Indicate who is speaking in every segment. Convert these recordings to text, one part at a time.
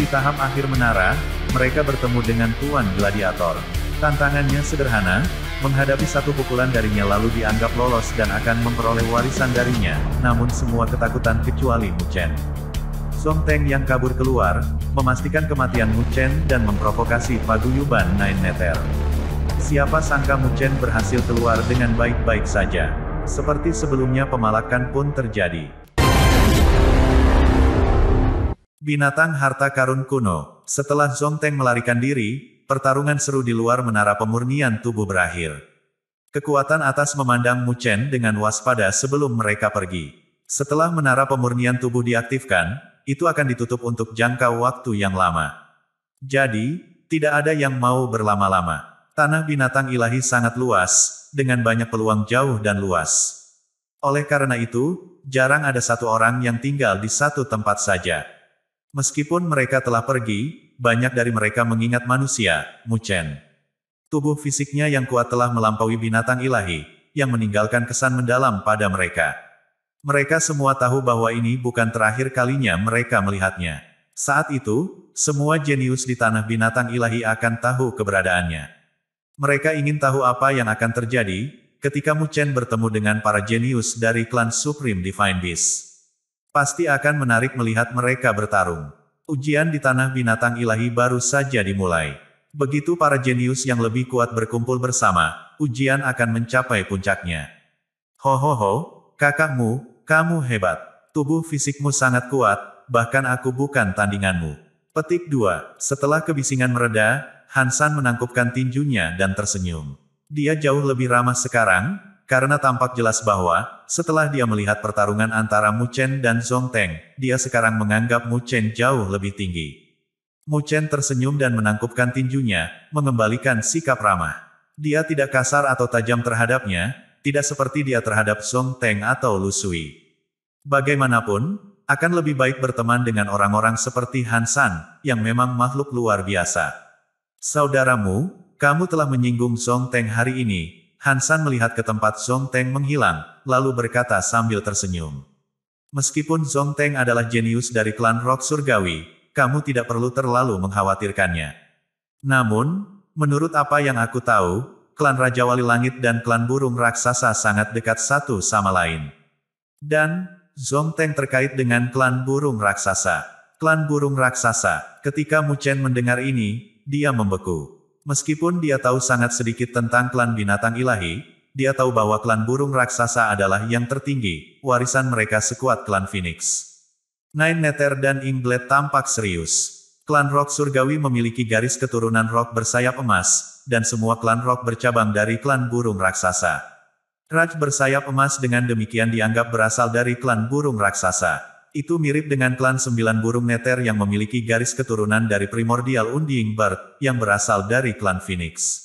Speaker 1: Di tahap akhir menara, mereka bertemu dengan Tuan Gladiator. Tantangannya sederhana, menghadapi satu pukulan darinya lalu dianggap lolos dan akan memperoleh warisan darinya, namun semua ketakutan kecuali Mu Chen. Song Teng yang kabur keluar, memastikan kematian Mu Chen dan memprovokasi paguyuban Nine Meter. Siapa sangka Mu Chen berhasil keluar dengan baik-baik saja. Seperti sebelumnya pemalakan pun terjadi. Binatang harta karun kuno. Setelah Zhong Teng melarikan diri, pertarungan seru di luar menara pemurnian tubuh berakhir. Kekuatan atas memandang Mu Chen dengan waspada sebelum mereka pergi. Setelah menara pemurnian tubuh diaktifkan, itu akan ditutup untuk jangka waktu yang lama. Jadi, tidak ada yang mau berlama-lama. Tanah binatang ilahi sangat luas, dengan banyak peluang jauh dan luas. Oleh karena itu, jarang ada satu orang yang tinggal di satu tempat saja. Meskipun mereka telah pergi, banyak dari mereka mengingat manusia, Muchen. Tubuh fisiknya yang kuat telah melampaui binatang ilahi, yang meninggalkan kesan mendalam pada mereka. Mereka semua tahu bahwa ini bukan terakhir kalinya mereka melihatnya. Saat itu, semua jenius di tanah binatang ilahi akan tahu keberadaannya. Mereka ingin tahu apa yang akan terjadi, ketika Mu Chen bertemu dengan para jenius dari klan Supreme Divine Beast. Pasti akan menarik melihat mereka bertarung. Ujian di tanah binatang ilahi baru saja dimulai. Begitu para jenius yang lebih kuat berkumpul bersama, ujian akan mencapai puncaknya. Ho ho ho, kakakmu, kamu hebat. Tubuh fisikmu sangat kuat, bahkan aku bukan tandinganmu. Petik 2. Setelah kebisingan mereda, Hansan menangkupkan tinjunya dan tersenyum. Dia jauh lebih ramah sekarang, karena tampak jelas bahwa, setelah dia melihat pertarungan antara Mu Chen dan Zhong Teng, dia sekarang menganggap Mu Chen jauh lebih tinggi. Mu Chen tersenyum dan menangkupkan tinjunya, mengembalikan sikap ramah. Dia tidak kasar atau tajam terhadapnya, tidak seperti dia terhadap Song Teng atau Lu Sui. Bagaimanapun, akan lebih baik berteman dengan orang-orang seperti Han San, yang memang makhluk luar biasa. Saudaramu, kamu telah menyinggung Song Teng hari ini, Hansan melihat ke tempat Zongteng Teng menghilang, lalu berkata sambil tersenyum. Meskipun Zongteng Teng adalah jenius dari klan Rock Surgawi, kamu tidak perlu terlalu mengkhawatirkannya. Namun, menurut apa yang aku tahu, klan Raja Wali Langit dan klan Burung Raksasa sangat dekat satu sama lain. Dan, Zongteng Teng terkait dengan klan Burung Raksasa. Klan Burung Raksasa, ketika Mu Chen mendengar ini, dia membeku. Meskipun dia tahu sangat sedikit tentang klan binatang ilahi, dia tahu bahwa klan burung raksasa adalah yang tertinggi, warisan mereka sekuat klan Phoenix. Nine Nether dan Inglet tampak serius. Klan Rock Surgawi memiliki garis keturunan Rock bersayap emas, dan semua klan Rock bercabang dari klan burung raksasa. Raj bersayap emas dengan demikian dianggap berasal dari klan burung raksasa. Itu mirip dengan klan sembilan burung neter yang memiliki garis keturunan dari primordial Undying Bird, yang berasal dari klan Phoenix.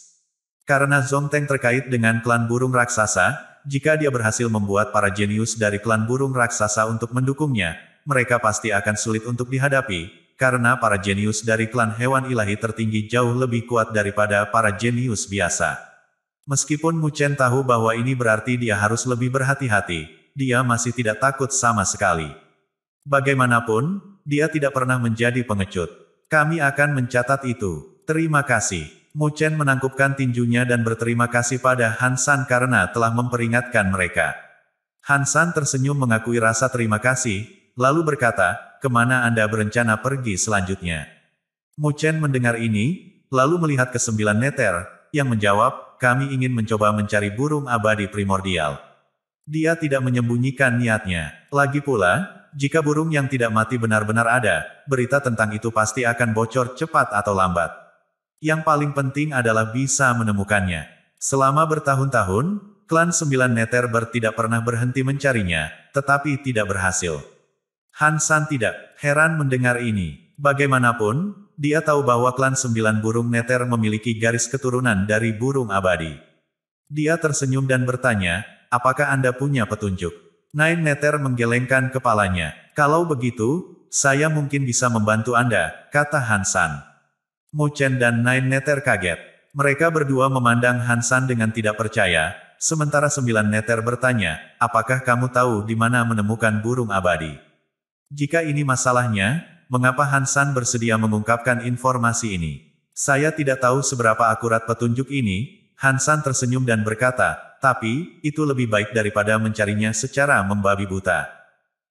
Speaker 1: Karena Zongteng terkait dengan klan burung raksasa, jika dia berhasil membuat para jenius dari klan burung raksasa untuk mendukungnya, mereka pasti akan sulit untuk dihadapi, karena para jenius dari klan hewan ilahi tertinggi jauh lebih kuat daripada para jenius biasa. Meskipun Mu Chen tahu bahwa ini berarti dia harus lebih berhati-hati, dia masih tidak takut sama sekali. Bagaimanapun, dia tidak pernah menjadi pengecut. Kami akan mencatat itu. Terima kasih. Mu Chen menangkupkan tinjunya dan berterima kasih pada Han karena telah memperingatkan mereka. Han tersenyum mengakui rasa terima kasih, lalu berkata, kemana Anda berencana pergi selanjutnya? Mu Chen mendengar ini, lalu melihat ke sembilan neter, yang menjawab, kami ingin mencoba mencari burung abadi primordial. Dia tidak menyembunyikan niatnya. Lagi pula, jika burung yang tidak mati benar-benar ada, berita tentang itu pasti akan bocor cepat atau lambat. Yang paling penting adalah bisa menemukannya. Selama bertahun-tahun, klan sembilan Neterber tidak pernah berhenti mencarinya, tetapi tidak berhasil. Hansan tidak heran mendengar ini. Bagaimanapun, dia tahu bahwa klan sembilan burung neter memiliki garis keturunan dari burung abadi. Dia tersenyum dan bertanya, apakah Anda punya petunjuk? Nine Neter menggelengkan kepalanya. Kalau begitu, saya mungkin bisa membantu Anda, kata Hansan. Chen dan Nine Neter kaget. Mereka berdua memandang Hansan dengan tidak percaya, sementara sembilan neter bertanya, apakah kamu tahu di mana menemukan burung abadi? Jika ini masalahnya, mengapa Hansan bersedia mengungkapkan informasi ini? Saya tidak tahu seberapa akurat petunjuk ini, Hansan tersenyum dan berkata, tapi, itu lebih baik daripada mencarinya secara membabi buta.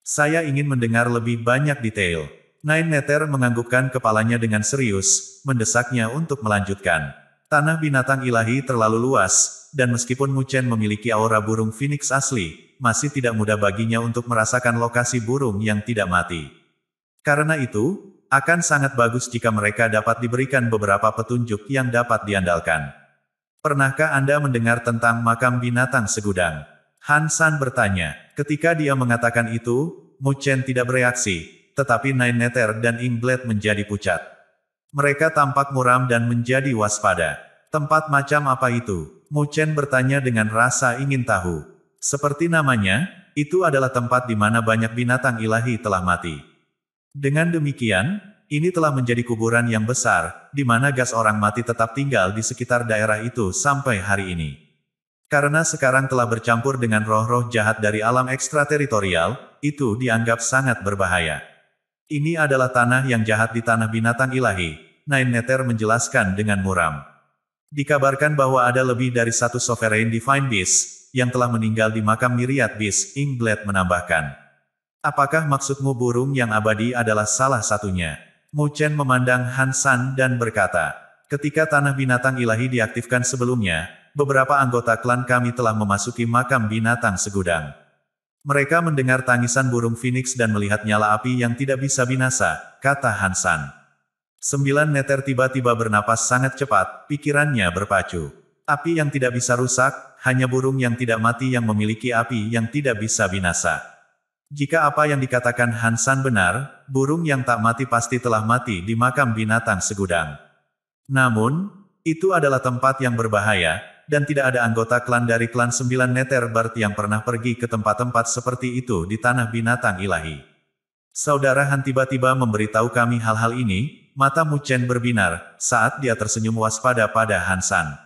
Speaker 1: Saya ingin mendengar lebih banyak detail. Nine Nether menganggukkan kepalanya dengan serius, mendesaknya untuk melanjutkan. Tanah binatang ilahi terlalu luas, dan meskipun Muchen memiliki aura burung phoenix asli, masih tidak mudah baginya untuk merasakan lokasi burung yang tidak mati. Karena itu, akan sangat bagus jika mereka dapat diberikan beberapa petunjuk yang dapat diandalkan. Pernahkah Anda mendengar tentang makam binatang segudang? Han bertanya. Ketika dia mengatakan itu, Mu Chen tidak bereaksi, tetapi Nine Naineter dan Inglet menjadi pucat. Mereka tampak muram dan menjadi waspada. Tempat macam apa itu? Mu Chen bertanya dengan rasa ingin tahu. Seperti namanya, itu adalah tempat di mana banyak binatang ilahi telah mati. Dengan demikian, ini telah menjadi kuburan yang besar, di mana gas orang mati tetap tinggal di sekitar daerah itu sampai hari ini. Karena sekarang telah bercampur dengan roh-roh jahat dari alam ekstrateritorial, itu dianggap sangat berbahaya. Ini adalah tanah yang jahat di tanah binatang ilahi, Nine Neter menjelaskan dengan muram. Dikabarkan bahwa ada lebih dari satu Sovereign Divine Beast, yang telah meninggal di makam Miriat Beast, Ingblad menambahkan. Apakah maksudmu burung yang abadi adalah salah satunya? Mu Chen memandang Han San dan berkata, Ketika tanah binatang ilahi diaktifkan sebelumnya, beberapa anggota klan kami telah memasuki makam binatang segudang. Mereka mendengar tangisan burung phoenix dan melihat nyala api yang tidak bisa binasa, kata Han San. Sembilan neter tiba-tiba bernapas sangat cepat, pikirannya berpacu. Api yang tidak bisa rusak, hanya burung yang tidak mati yang memiliki api yang tidak bisa binasa. Jika apa yang dikatakan Hansan benar, burung yang tak mati pasti telah mati di makam binatang segudang. Namun, itu adalah tempat yang berbahaya, dan tidak ada anggota klan dari klan sembilan Bart yang pernah pergi ke tempat-tempat seperti itu di tanah binatang ilahi. Saudara Han tiba-tiba memberitahu kami hal-hal ini, mata Mu Chen berbinar, saat dia tersenyum waspada pada Hansan.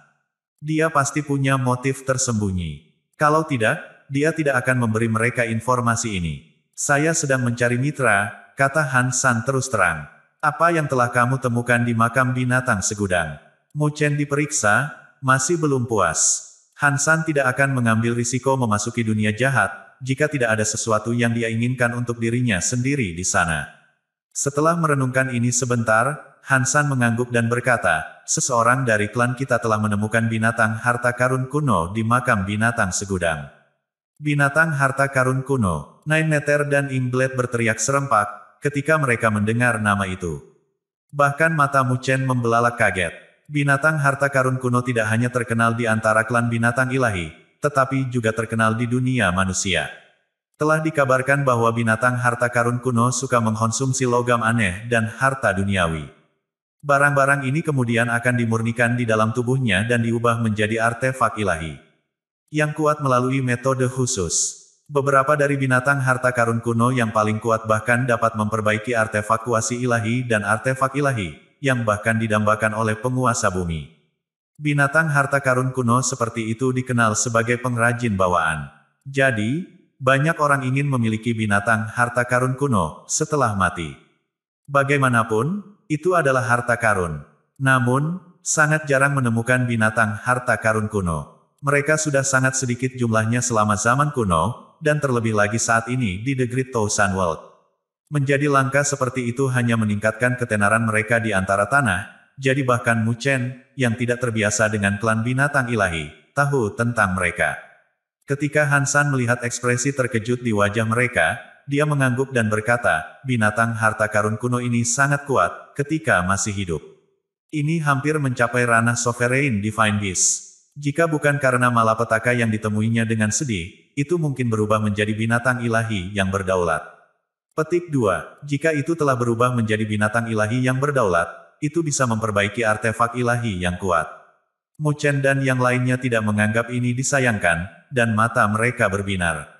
Speaker 1: Dia pasti punya motif tersembunyi. Kalau tidak, dia tidak akan memberi mereka informasi ini. Saya sedang mencari mitra, kata Han San terus terang. Apa yang telah kamu temukan di makam binatang segudang? Mu Chen diperiksa, masih belum puas. Han San tidak akan mengambil risiko memasuki dunia jahat, jika tidak ada sesuatu yang dia inginkan untuk dirinya sendiri di sana. Setelah merenungkan ini sebentar, Hansan mengangguk dan berkata, seseorang dari klan kita telah menemukan binatang harta karun kuno di makam binatang segudang. Binatang harta karun kuno, Nine Meter dan Inglet berteriak serempak ketika mereka mendengar nama itu. Bahkan mata Muchen membelalak kaget. Binatang harta karun kuno tidak hanya terkenal di antara klan binatang ilahi, tetapi juga terkenal di dunia manusia. Telah dikabarkan bahwa binatang harta karun kuno suka mengkonsumsi logam aneh dan harta duniawi. Barang-barang ini kemudian akan dimurnikan di dalam tubuhnya dan diubah menjadi artefak ilahi yang kuat melalui metode khusus. Beberapa dari binatang harta karun kuno yang paling kuat bahkan dapat memperbaiki artefak kuasi ilahi dan artefak ilahi, yang bahkan didambakan oleh penguasa bumi. Binatang harta karun kuno seperti itu dikenal sebagai pengrajin bawaan. Jadi, banyak orang ingin memiliki binatang harta karun kuno setelah mati. Bagaimanapun, itu adalah harta karun. Namun, sangat jarang menemukan binatang harta karun kuno mereka sudah sangat sedikit jumlahnya selama zaman kuno, dan terlebih lagi saat ini di The Great Thousand World. Menjadi langka seperti itu hanya meningkatkan ketenaran mereka di antara tanah, jadi bahkan Mu Chen yang tidak terbiasa dengan klan binatang ilahi, tahu tentang mereka. Ketika Hansan melihat ekspresi terkejut di wajah mereka, dia mengangguk dan berkata, binatang harta karun kuno ini sangat kuat ketika masih hidup. Ini hampir mencapai ranah sovereign divine beast. Jika bukan karena malapetaka yang ditemuinya dengan sedih, itu mungkin berubah menjadi binatang ilahi yang berdaulat. Petik 2. Jika itu telah berubah menjadi binatang ilahi yang berdaulat, itu bisa memperbaiki artefak ilahi yang kuat. Mu Chen dan yang lainnya tidak menganggap ini disayangkan, dan mata mereka berbinar.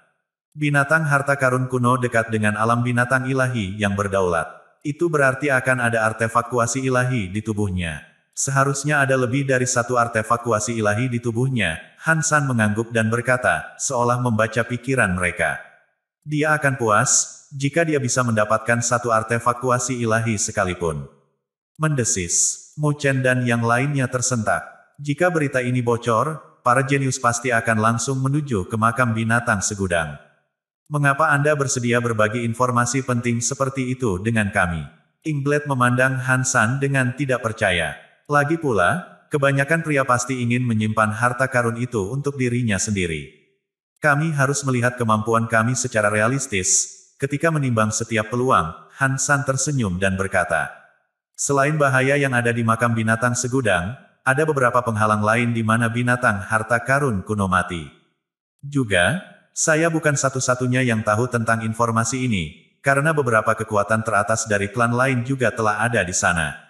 Speaker 1: Binatang harta karun kuno dekat dengan alam binatang ilahi yang berdaulat. Itu berarti akan ada artefak kuasi ilahi di tubuhnya. Seharusnya ada lebih dari satu artefak kuasi ilahi di tubuhnya, Hansan mengangguk dan berkata, seolah membaca pikiran mereka. Dia akan puas, jika dia bisa mendapatkan satu artefak kuasi ilahi sekalipun. Mendesis, Mu Chen dan yang lainnya tersentak. Jika berita ini bocor, para jenius pasti akan langsung menuju ke makam binatang segudang. Mengapa Anda bersedia berbagi informasi penting seperti itu dengan kami? Inglet memandang Hansan dengan tidak percaya. Lagi pula, kebanyakan pria pasti ingin menyimpan harta karun itu untuk dirinya sendiri. Kami harus melihat kemampuan kami secara realistis, ketika menimbang setiap peluang, Han San tersenyum dan berkata, Selain bahaya yang ada di makam binatang segudang, ada beberapa penghalang lain di mana binatang harta karun kuno mati. Juga, saya bukan satu-satunya yang tahu tentang informasi ini, karena beberapa kekuatan teratas dari klan lain juga telah ada di sana.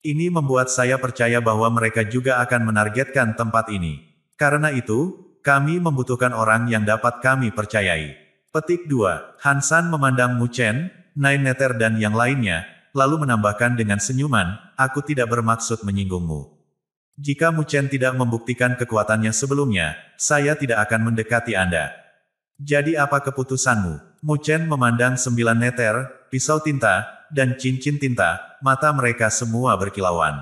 Speaker 1: Ini membuat saya percaya bahwa mereka juga akan menargetkan tempat ini. Karena itu, kami membutuhkan orang yang dapat kami percayai. Petik 2. Hansan memandang Mu Chen, Nine Neter dan yang lainnya, lalu menambahkan dengan senyuman, aku tidak bermaksud menyinggungmu. Jika Mu Chen tidak membuktikan kekuatannya sebelumnya, saya tidak akan mendekati Anda. Jadi apa keputusanmu? Mu Chen memandang sembilan neter, pisau tinta, dan cincin tinta, mata mereka semua berkilauan.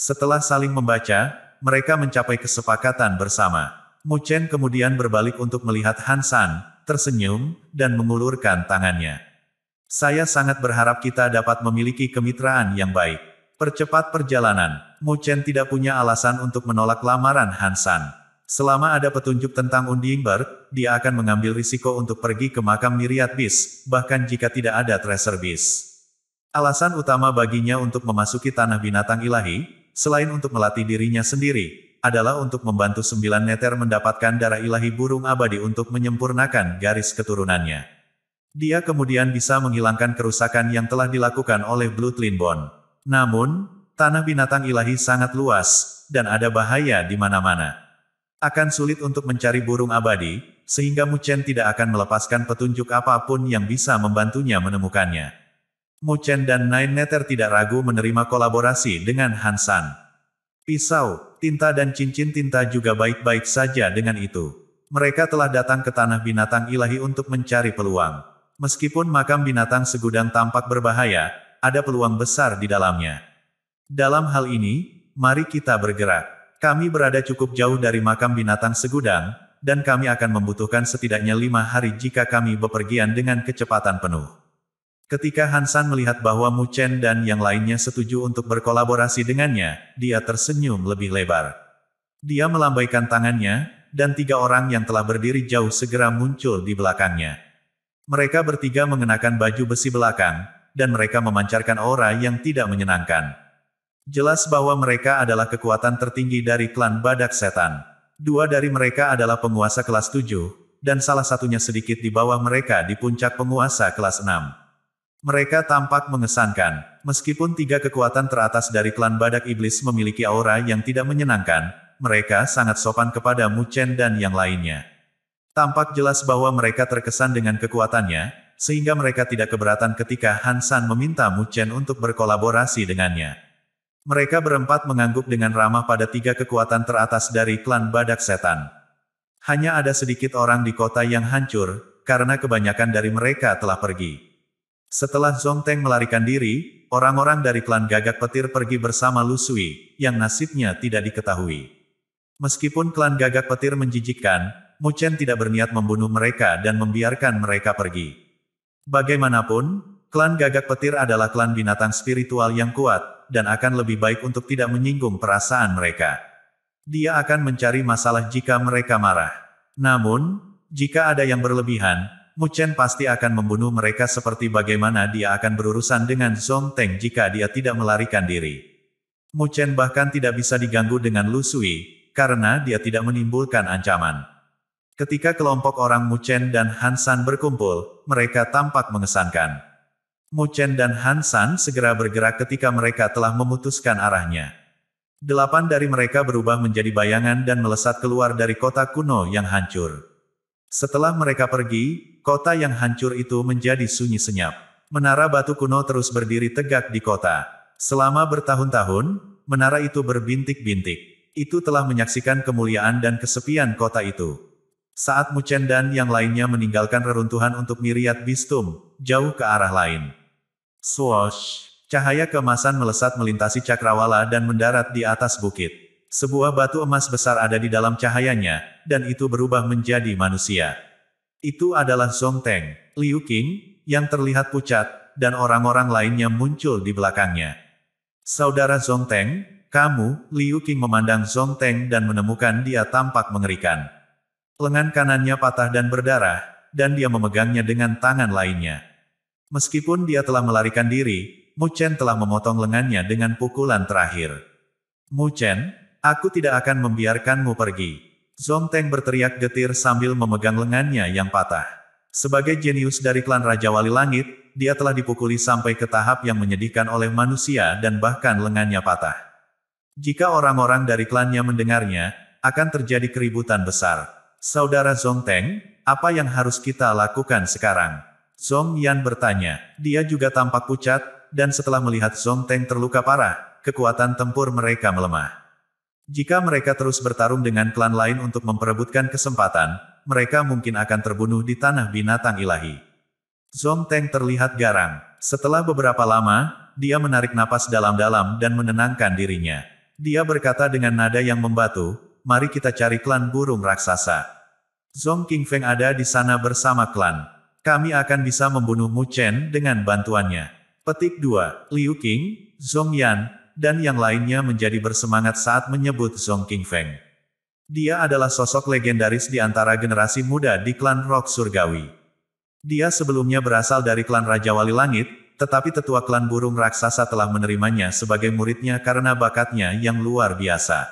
Speaker 1: Setelah saling membaca, mereka mencapai kesepakatan bersama. Mu Chen kemudian berbalik untuk melihat Han San, tersenyum, dan mengulurkan tangannya. Saya sangat berharap kita dapat memiliki kemitraan yang baik. Percepat perjalanan, Mu Chen tidak punya alasan untuk menolak lamaran Han San. Selama ada petunjuk tentang Undingberg, dia akan mengambil risiko untuk pergi ke makam Miriat Bis, bahkan jika tidak ada Tracer Bis. Alasan utama baginya untuk memasuki tanah binatang ilahi, selain untuk melatih dirinya sendiri, adalah untuk membantu sembilan neter mendapatkan darah ilahi burung abadi untuk menyempurnakan garis keturunannya. Dia kemudian bisa menghilangkan kerusakan yang telah dilakukan oleh Twin Bond. Namun, tanah binatang ilahi sangat luas, dan ada bahaya di mana-mana. Akan sulit untuk mencari burung abadi, sehingga Mu Chen tidak akan melepaskan petunjuk apapun yang bisa membantunya menemukannya. Mu Chen dan Nine Nether tidak ragu menerima kolaborasi dengan Han San. Pisau, tinta dan cincin tinta juga baik-baik saja dengan itu. Mereka telah datang ke tanah binatang ilahi untuk mencari peluang. Meskipun makam binatang segudang tampak berbahaya, ada peluang besar di dalamnya. Dalam hal ini, mari kita bergerak. Kami berada cukup jauh dari makam binatang segudang, dan kami akan membutuhkan setidaknya lima hari jika kami bepergian dengan kecepatan penuh. Ketika Hansan melihat bahwa Mu Chen dan yang lainnya setuju untuk berkolaborasi dengannya, dia tersenyum lebih lebar. Dia melambaikan tangannya, dan tiga orang yang telah berdiri jauh segera muncul di belakangnya. Mereka bertiga mengenakan baju besi belakang, dan mereka memancarkan aura yang tidak menyenangkan. Jelas bahwa mereka adalah kekuatan tertinggi dari klan badak setan. Dua dari mereka adalah penguasa kelas 7, dan salah satunya sedikit di bawah mereka di puncak penguasa kelas 6. Mereka tampak mengesankan, meskipun tiga kekuatan teratas dari klan badak iblis memiliki aura yang tidak menyenangkan, mereka sangat sopan kepada Mu Chen dan yang lainnya. Tampak jelas bahwa mereka terkesan dengan kekuatannya, sehingga mereka tidak keberatan ketika Han San meminta Mu Chen untuk berkolaborasi dengannya. Mereka berempat mengangguk dengan ramah pada tiga kekuatan teratas dari klan badak setan. Hanya ada sedikit orang di kota yang hancur, karena kebanyakan dari mereka telah pergi. Setelah Zhong Teng melarikan diri, orang-orang dari klan gagak petir pergi bersama Lu Sui, yang nasibnya tidak diketahui. Meskipun klan gagak petir menjijikkan, Mu Chen tidak berniat membunuh mereka dan membiarkan mereka pergi. Bagaimanapun, klan gagak petir adalah klan binatang spiritual yang kuat, dan akan lebih baik untuk tidak menyinggung perasaan mereka. Dia akan mencari masalah jika mereka marah. Namun, jika ada yang berlebihan, Mu Chen pasti akan membunuh mereka seperti bagaimana dia akan berurusan dengan Zhong Teng jika dia tidak melarikan diri. Mu Chen bahkan tidak bisa diganggu dengan Lu Sui, karena dia tidak menimbulkan ancaman. Ketika kelompok orang Mu Chen dan Han San berkumpul, mereka tampak mengesankan. Mu Chen dan Han San segera bergerak ketika mereka telah memutuskan arahnya. Delapan dari mereka berubah menjadi bayangan dan melesat keluar dari kota kuno yang hancur. Setelah mereka pergi, kota yang hancur itu menjadi sunyi senyap. Menara batu kuno terus berdiri tegak di kota. Selama bertahun-tahun, menara itu berbintik-bintik. Itu telah menyaksikan kemuliaan dan kesepian kota itu. Saat Mucen dan yang lainnya meninggalkan reruntuhan untuk Miriat Bistum, jauh ke arah lain. Swoosh! Cahaya kemasan melesat melintasi cakrawala dan mendarat di atas bukit. Sebuah batu emas besar ada di dalam cahayanya, dan itu berubah menjadi manusia. Itu adalah Zhong Teng, Liu Qing, yang terlihat pucat, dan orang-orang lainnya muncul di belakangnya. Saudara Zhong Teng, kamu, Liu Qing memandang Zhong Teng dan menemukan dia tampak mengerikan. Lengan kanannya patah dan berdarah, dan dia memegangnya dengan tangan lainnya. Meskipun dia telah melarikan diri, Mu Chen telah memotong lengannya dengan pukulan terakhir. Mu Chen, Aku tidak akan membiarkanmu pergi. Zong Teng berteriak getir sambil memegang lengannya yang patah. Sebagai jenius dari klan Raja Wali Langit, dia telah dipukuli sampai ke tahap yang menyedihkan oleh manusia dan bahkan lengannya patah. Jika orang-orang dari klannya mendengarnya, akan terjadi keributan besar. Saudara Zong Teng, apa yang harus kita lakukan sekarang? Zong Yan bertanya. Dia juga tampak pucat, dan setelah melihat Zong Teng terluka parah, kekuatan tempur mereka melemah. Jika mereka terus bertarung dengan klan lain untuk memperebutkan kesempatan, mereka mungkin akan terbunuh di tanah binatang ilahi. Zong Teng terlihat garang. Setelah beberapa lama, dia menarik napas dalam-dalam dan menenangkan dirinya. Dia berkata dengan nada yang membatu, mari kita cari klan burung raksasa. Zong King Feng ada di sana bersama klan. Kami akan bisa membunuh Mu Chen dengan bantuannya. Petik 2, Liu King, Zong Yan, dan yang lainnya menjadi bersemangat saat menyebut Song King Feng. Dia adalah sosok legendaris di antara generasi muda di klan Rock Surgawi. Dia sebelumnya berasal dari klan Raja Wali Langit, tetapi tetua klan burung raksasa telah menerimanya sebagai muridnya karena bakatnya yang luar biasa.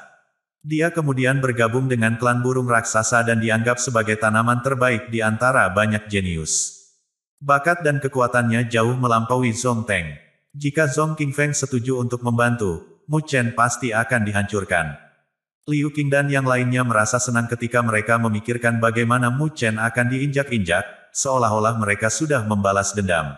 Speaker 1: Dia kemudian bergabung dengan klan burung raksasa dan dianggap sebagai tanaman terbaik di antara banyak jenius. Bakat dan kekuatannya jauh melampaui Zong Teng. Jika Zhong Qingfeng setuju untuk membantu, Mu Chen pasti akan dihancurkan. Liu Qing dan yang lainnya merasa senang ketika mereka memikirkan bagaimana Mu Chen akan diinjak-injak, seolah-olah mereka sudah membalas dendam.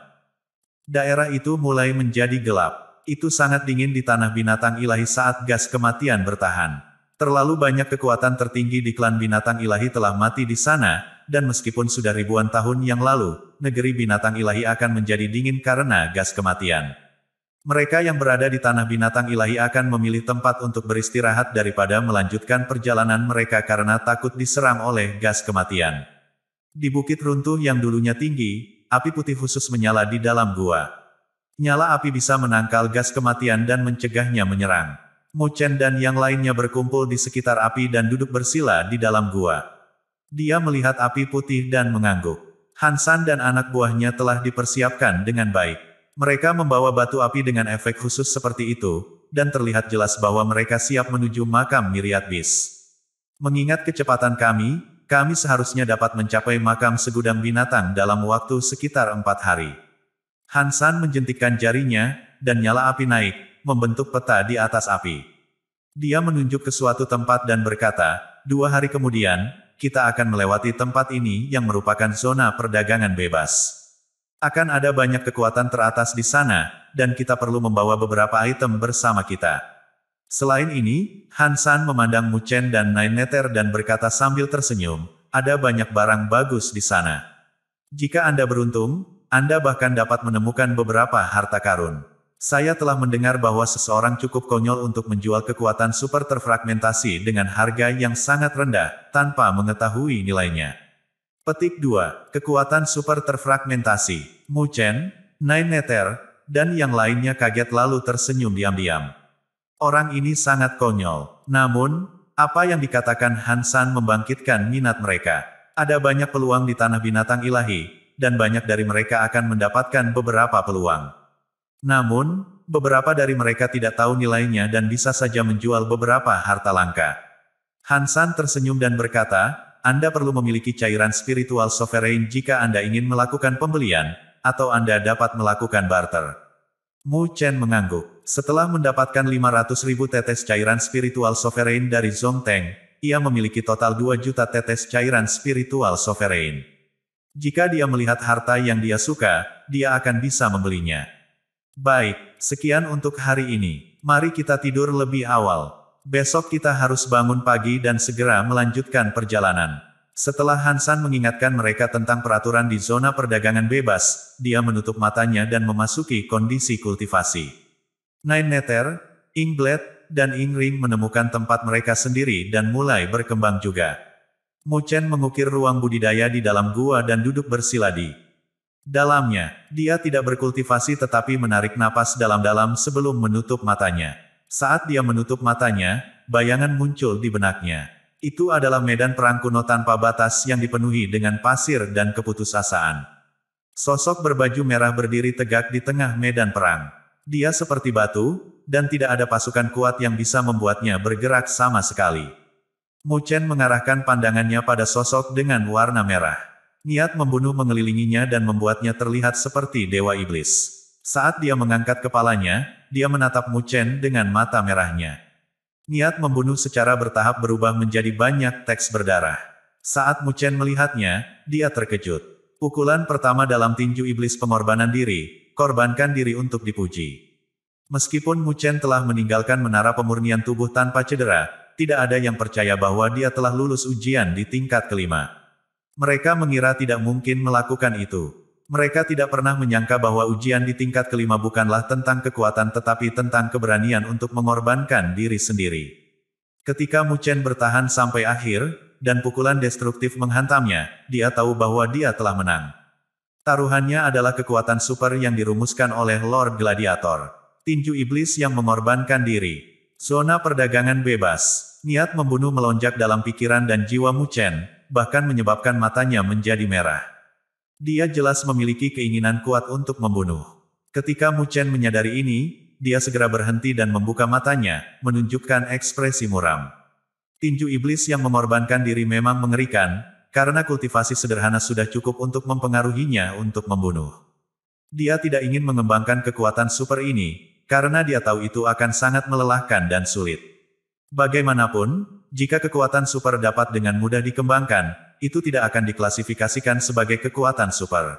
Speaker 1: Daerah itu mulai menjadi gelap. Itu sangat dingin di tanah binatang ilahi saat gas kematian bertahan. Terlalu banyak kekuatan tertinggi di klan binatang ilahi telah mati di sana, dan meskipun sudah ribuan tahun yang lalu, negeri binatang ilahi akan menjadi dingin karena gas kematian. Mereka yang berada di tanah binatang ilahi akan memilih tempat untuk beristirahat daripada melanjutkan perjalanan mereka karena takut diserang oleh gas kematian. Di bukit runtuh yang dulunya tinggi, api putih khusus menyala di dalam gua. Nyala api bisa menangkal gas kematian dan mencegahnya menyerang. Chen dan yang lainnya berkumpul di sekitar api dan duduk bersila di dalam gua. Dia melihat api putih dan mengangguk. Hansan dan anak buahnya telah dipersiapkan dengan baik. Mereka membawa batu api dengan efek khusus seperti itu, dan terlihat jelas bahwa mereka siap menuju makam Miriat Bis. Mengingat kecepatan kami, kami seharusnya dapat mencapai makam segudang binatang dalam waktu sekitar empat hari. Hansan menjentikkan jarinya, dan nyala api naik, membentuk peta di atas api. Dia menunjuk ke suatu tempat dan berkata, dua hari kemudian, kita akan melewati tempat ini yang merupakan zona perdagangan bebas. Akan ada banyak kekuatan teratas di sana, dan kita perlu membawa beberapa item bersama kita. Selain ini, Hansan memandang Mu Chen dan Nine Neter dan berkata sambil tersenyum, ada banyak barang bagus di sana. Jika Anda beruntung, Anda bahkan dapat menemukan beberapa harta karun. Saya telah mendengar bahwa seseorang cukup konyol untuk menjual kekuatan super terfragmentasi dengan harga yang sangat rendah, tanpa mengetahui nilainya. Petik 2. Kekuatan super terfragmentasi. Mu Chen, Nine Nether, dan yang lainnya kaget lalu tersenyum diam-diam. Orang ini sangat konyol. Namun, apa yang dikatakan Hansan membangkitkan minat mereka. Ada banyak peluang di tanah binatang ilahi, dan banyak dari mereka akan mendapatkan beberapa peluang. Namun, beberapa dari mereka tidak tahu nilainya dan bisa saja menjual beberapa harta langka. Hansan tersenyum dan berkata, anda perlu memiliki cairan spiritual sovereign jika Anda ingin melakukan pembelian, atau Anda dapat melakukan barter. Mu Chen mengangguk. Setelah mendapatkan 500 ribu tetes cairan spiritual sovereign dari Zhong Teng, ia memiliki total 2 juta tetes cairan spiritual sovereign. Jika dia melihat harta yang dia suka, dia akan bisa membelinya. Baik, sekian untuk hari ini. Mari kita tidur lebih awal. Besok kita harus bangun pagi dan segera melanjutkan perjalanan. Setelah Hansan mengingatkan mereka tentang peraturan di zona perdagangan bebas, dia menutup matanya dan memasuki kondisi kultivasi. Nine Nether, Inglet, dan Ingring menemukan tempat mereka sendiri dan mulai berkembang juga. Mu Chen mengukir ruang budidaya di dalam gua dan duduk bersila di Dalamnya, dia tidak berkultivasi tetapi menarik napas dalam-dalam sebelum menutup matanya. Saat dia menutup matanya, bayangan muncul di benaknya. Itu adalah medan perang kuno tanpa batas yang dipenuhi dengan pasir dan keputusasaan. Sosok berbaju merah berdiri tegak di tengah medan perang. Dia seperti batu, dan tidak ada pasukan kuat yang bisa membuatnya bergerak sama sekali. Mu Chen mengarahkan pandangannya pada sosok dengan warna merah. Niat membunuh mengelilinginya dan membuatnya terlihat seperti dewa iblis. Saat dia mengangkat kepalanya, dia menatap Mu Chen dengan mata merahnya. Niat membunuh secara bertahap berubah menjadi banyak teks berdarah. Saat Mu Chen melihatnya, dia terkejut. Pukulan pertama dalam tinju iblis pengorbanan diri, korbankan diri untuk dipuji. Meskipun Mu Chen telah meninggalkan menara pemurnian tubuh tanpa cedera, tidak ada yang percaya bahwa dia telah lulus ujian di tingkat kelima. Mereka mengira tidak mungkin melakukan itu mereka tidak pernah menyangka bahwa ujian di tingkat kelima bukanlah tentang kekuatan tetapi tentang keberanian untuk mengorbankan diri sendiri. Ketika Mu Chen bertahan sampai akhir, dan pukulan destruktif menghantamnya, dia tahu bahwa dia telah menang. Taruhannya adalah kekuatan super yang dirumuskan oleh Lord Gladiator. Tinju iblis yang mengorbankan diri. Zona perdagangan bebas. Niat membunuh melonjak dalam pikiran dan jiwa Mu Chen, bahkan menyebabkan matanya menjadi merah. Dia jelas memiliki keinginan kuat untuk membunuh. Ketika Mu Chen menyadari ini, dia segera berhenti dan membuka matanya, menunjukkan ekspresi muram. Tinju iblis yang mengorbankan diri memang mengerikan, karena kultivasi sederhana sudah cukup untuk mempengaruhinya untuk membunuh. Dia tidak ingin mengembangkan kekuatan super ini, karena dia tahu itu akan sangat melelahkan dan sulit. Bagaimanapun, jika kekuatan super dapat dengan mudah dikembangkan, itu tidak akan diklasifikasikan sebagai kekuatan super.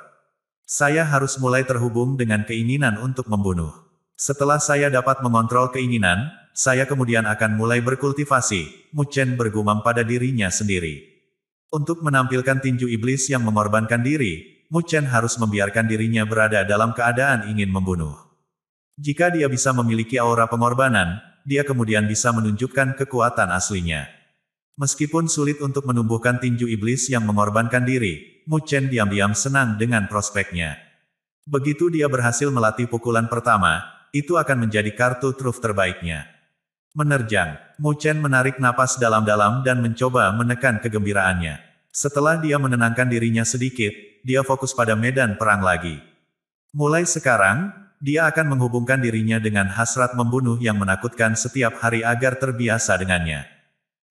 Speaker 1: Saya harus mulai terhubung dengan keinginan untuk membunuh. Setelah saya dapat mengontrol keinginan, saya kemudian akan mulai berkultivasi, Mucen bergumam pada dirinya sendiri. Untuk menampilkan tinju iblis yang mengorbankan diri, Mucen harus membiarkan dirinya berada dalam keadaan ingin membunuh. Jika dia bisa memiliki aura pengorbanan, dia kemudian bisa menunjukkan kekuatan aslinya. Meskipun sulit untuk menumbuhkan tinju iblis yang mengorbankan diri, Mu Chen diam-diam senang dengan prospeknya. Begitu dia berhasil melatih pukulan pertama, itu akan menjadi kartu truf terbaiknya. Menerjang, Mu Chen menarik napas dalam-dalam dan mencoba menekan kegembiraannya. Setelah dia menenangkan dirinya sedikit, dia fokus pada medan perang lagi. Mulai sekarang, dia akan menghubungkan dirinya dengan hasrat membunuh yang menakutkan setiap hari agar terbiasa dengannya.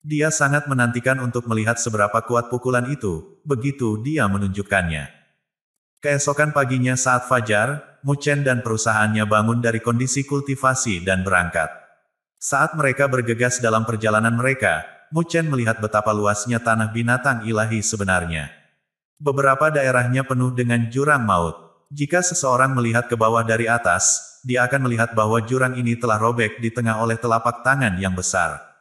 Speaker 1: Dia sangat menantikan untuk melihat seberapa kuat pukulan itu, begitu dia menunjukkannya. Keesokan paginya saat fajar, Mu Chen dan perusahaannya bangun dari kondisi kultivasi dan berangkat. Saat mereka bergegas dalam perjalanan mereka, Mu Chen melihat betapa luasnya tanah binatang ilahi sebenarnya. Beberapa daerahnya penuh dengan jurang maut. Jika seseorang melihat ke bawah dari atas, dia akan melihat bahwa jurang ini telah robek di tengah oleh telapak tangan yang besar.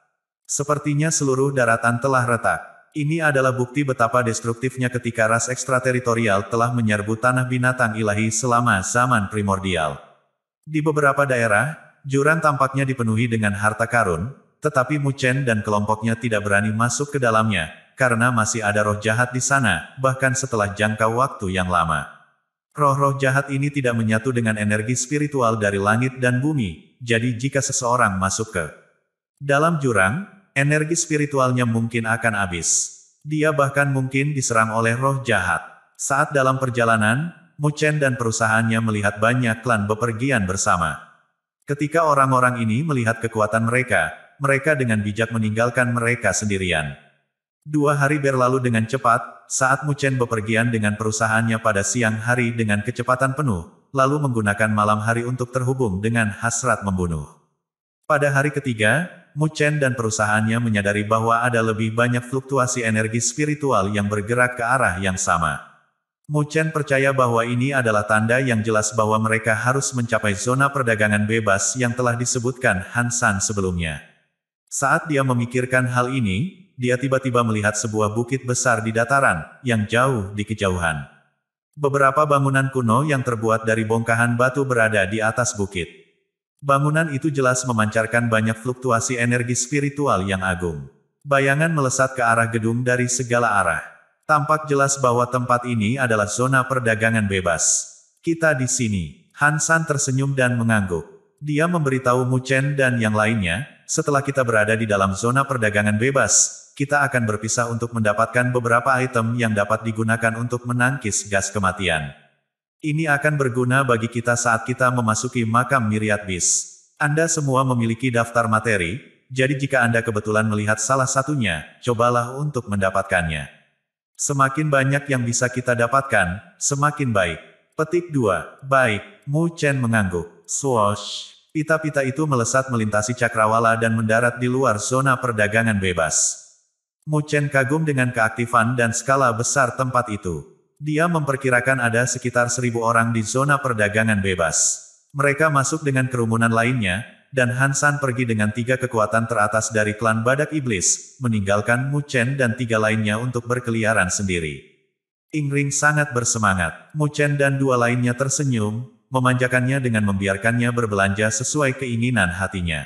Speaker 1: Sepertinya seluruh daratan telah retak. Ini adalah bukti betapa destruktifnya ketika ras ekstrateritorial telah menyerbu tanah binatang ilahi selama zaman primordial. Di beberapa daerah, jurang tampaknya dipenuhi dengan harta karun, tetapi Muchen dan kelompoknya tidak berani masuk ke dalamnya, karena masih ada roh jahat di sana, bahkan setelah jangka waktu yang lama. Roh-roh jahat ini tidak menyatu dengan energi spiritual dari langit dan bumi, jadi jika seseorang masuk ke dalam jurang, energi spiritualnya mungkin akan habis. Dia bahkan mungkin diserang oleh roh jahat. Saat dalam perjalanan, Mu Chen dan perusahaannya melihat banyak klan bepergian bersama. Ketika orang-orang ini melihat kekuatan mereka, mereka dengan bijak meninggalkan mereka sendirian. Dua hari berlalu dengan cepat, saat Mu Chen bepergian dengan perusahaannya pada siang hari dengan kecepatan penuh, lalu menggunakan malam hari untuk terhubung dengan hasrat membunuh. Pada hari ketiga, Mu Chen dan perusahaannya menyadari bahwa ada lebih banyak fluktuasi energi spiritual yang bergerak ke arah yang sama. Mu Chen percaya bahwa ini adalah tanda yang jelas bahwa mereka harus mencapai zona perdagangan bebas yang telah disebutkan Han San sebelumnya. Saat dia memikirkan hal ini, dia tiba-tiba melihat sebuah bukit besar di dataran, yang jauh di kejauhan. Beberapa bangunan kuno yang terbuat dari bongkahan batu berada di atas bukit. Bangunan itu jelas memancarkan banyak fluktuasi energi spiritual yang agung. Bayangan melesat ke arah gedung dari segala arah. Tampak jelas bahwa tempat ini adalah zona perdagangan bebas. Kita di sini. Hansan tersenyum dan mengangguk. Dia memberitahu Mu Chen dan yang lainnya, setelah kita berada di dalam zona perdagangan bebas, kita akan berpisah untuk mendapatkan beberapa item yang dapat digunakan untuk menangkis gas kematian. Ini akan berguna bagi kita saat kita memasuki makam Miriat Bis. Anda semua memiliki daftar materi, jadi jika Anda kebetulan melihat salah satunya, cobalah untuk mendapatkannya. Semakin banyak yang bisa kita dapatkan, semakin baik. Petik 2. Baik, Mu Chen mengangguk. Swoosh. Pita-pita itu melesat melintasi cakrawala dan mendarat di luar zona perdagangan bebas. Mu Chen kagum dengan keaktifan dan skala besar tempat itu. Dia memperkirakan ada sekitar seribu orang di zona perdagangan bebas. Mereka masuk dengan kerumunan lainnya, dan Hansan pergi dengan tiga kekuatan teratas dari klan Badak Iblis, meninggalkan Mu Chen dan tiga lainnya untuk berkeliaran sendiri. Ingring sangat bersemangat. Mu Chen dan dua lainnya tersenyum, memanjakannya dengan membiarkannya berbelanja sesuai keinginan hatinya.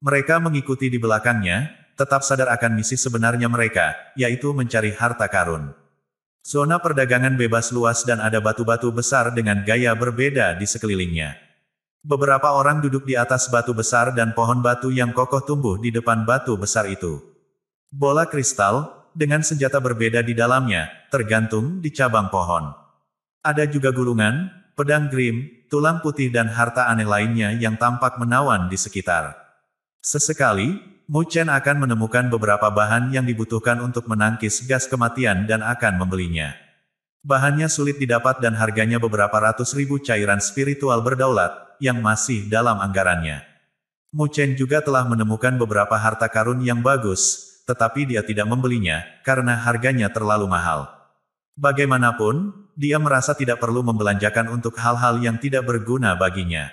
Speaker 1: Mereka mengikuti di belakangnya, tetap sadar akan misi sebenarnya mereka, yaitu mencari harta karun. Zona perdagangan bebas luas dan ada batu-batu besar dengan gaya berbeda di sekelilingnya. Beberapa orang duduk di atas batu besar dan pohon batu yang kokoh tumbuh di depan batu besar itu. Bola kristal, dengan senjata berbeda di dalamnya, tergantung di cabang pohon. Ada juga gulungan, pedang grim, tulang putih dan harta aneh lainnya yang tampak menawan di sekitar. Sesekali, Mu Chen akan menemukan beberapa bahan yang dibutuhkan untuk menangkis gas kematian dan akan membelinya. Bahannya sulit didapat dan harganya beberapa ratus ribu cairan spiritual berdaulat, yang masih dalam anggarannya. Mu Chen juga telah menemukan beberapa harta karun yang bagus, tetapi dia tidak membelinya, karena harganya terlalu mahal. Bagaimanapun, dia merasa tidak perlu membelanjakan untuk hal-hal yang tidak berguna baginya.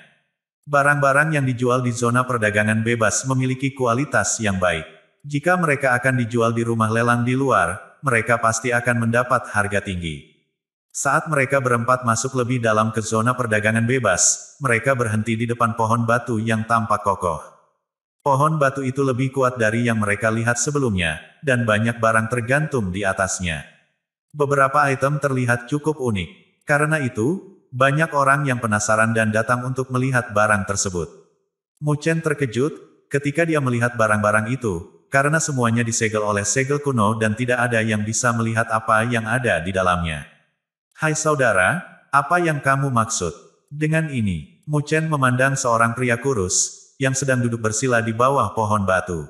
Speaker 1: Barang-barang yang dijual di zona perdagangan bebas memiliki kualitas yang baik. Jika mereka akan dijual di rumah lelang di luar, mereka pasti akan mendapat harga tinggi. Saat mereka berempat masuk lebih dalam ke zona perdagangan bebas, mereka berhenti di depan pohon batu yang tampak kokoh. Pohon batu itu lebih kuat dari yang mereka lihat sebelumnya, dan banyak barang tergantung di atasnya. Beberapa item terlihat cukup unik. Karena itu, banyak orang yang penasaran dan datang untuk melihat barang tersebut. Mu Chen terkejut ketika dia melihat barang-barang itu, karena semuanya disegel oleh segel kuno dan tidak ada yang bisa melihat apa yang ada di dalamnya. Hai saudara, apa yang kamu maksud? Dengan ini, Mu Chen memandang seorang pria kurus, yang sedang duduk bersila di bawah pohon batu.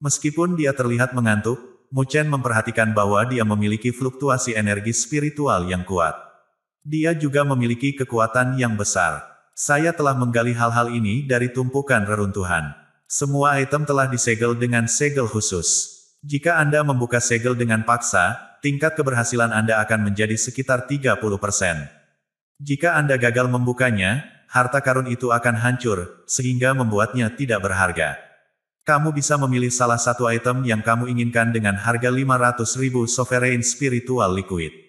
Speaker 1: Meskipun dia terlihat mengantuk, Mu Chen memperhatikan bahwa dia memiliki fluktuasi energi spiritual yang kuat. Dia juga memiliki kekuatan yang besar. Saya telah menggali hal-hal ini dari tumpukan reruntuhan. Semua item telah disegel dengan segel khusus. Jika Anda membuka segel dengan paksa, tingkat keberhasilan Anda akan menjadi sekitar 30%. Jika Anda gagal membukanya, harta karun itu akan hancur, sehingga membuatnya tidak berharga. Kamu bisa memilih salah satu item yang kamu inginkan dengan harga 500.000 Sovereign Spiritual Liquid.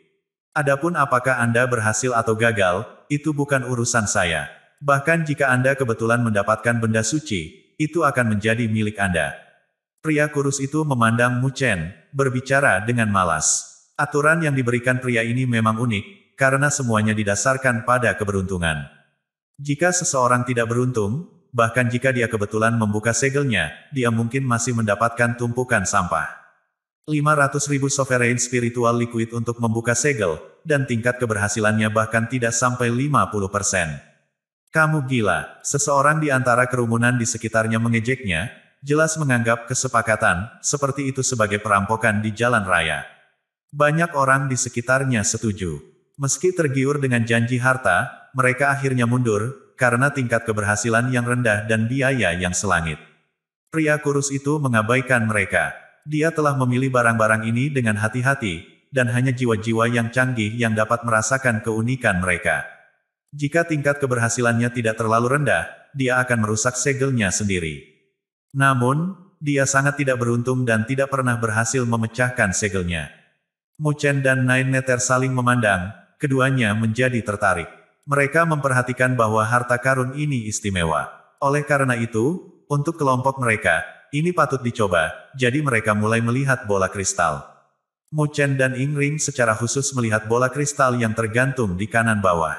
Speaker 1: Adapun apakah Anda berhasil atau gagal, itu bukan urusan saya. Bahkan jika Anda kebetulan mendapatkan benda suci, itu akan menjadi milik Anda. Pria kurus itu memandang Mu Chen, berbicara dengan malas. Aturan yang diberikan pria ini memang unik, karena semuanya didasarkan pada keberuntungan. Jika seseorang tidak beruntung, bahkan jika dia kebetulan membuka segelnya, dia mungkin masih mendapatkan tumpukan sampah. 500.000 sovereign spiritual liquid untuk membuka segel, dan tingkat keberhasilannya bahkan tidak sampai 50%. Kamu gila, seseorang di antara kerumunan di sekitarnya mengejeknya, jelas menganggap kesepakatan, seperti itu sebagai perampokan di jalan raya. Banyak orang di sekitarnya setuju. Meski tergiur dengan janji harta, mereka akhirnya mundur, karena tingkat keberhasilan yang rendah dan biaya yang selangit. Pria kurus itu mengabaikan mereka, dia telah memilih barang-barang ini dengan hati-hati, dan hanya jiwa-jiwa yang canggih yang dapat merasakan keunikan mereka. Jika tingkat keberhasilannya tidak terlalu rendah, dia akan merusak segelnya sendiri. Namun, dia sangat tidak beruntung dan tidak pernah berhasil memecahkan segelnya. Mu Chen dan Nine Neter saling memandang, keduanya menjadi tertarik. Mereka memperhatikan bahwa harta karun ini istimewa. Oleh karena itu, untuk kelompok mereka, ini patut dicoba, jadi mereka mulai melihat bola kristal. Mu Chen dan Ying Ring secara khusus melihat bola kristal yang tergantung di kanan bawah.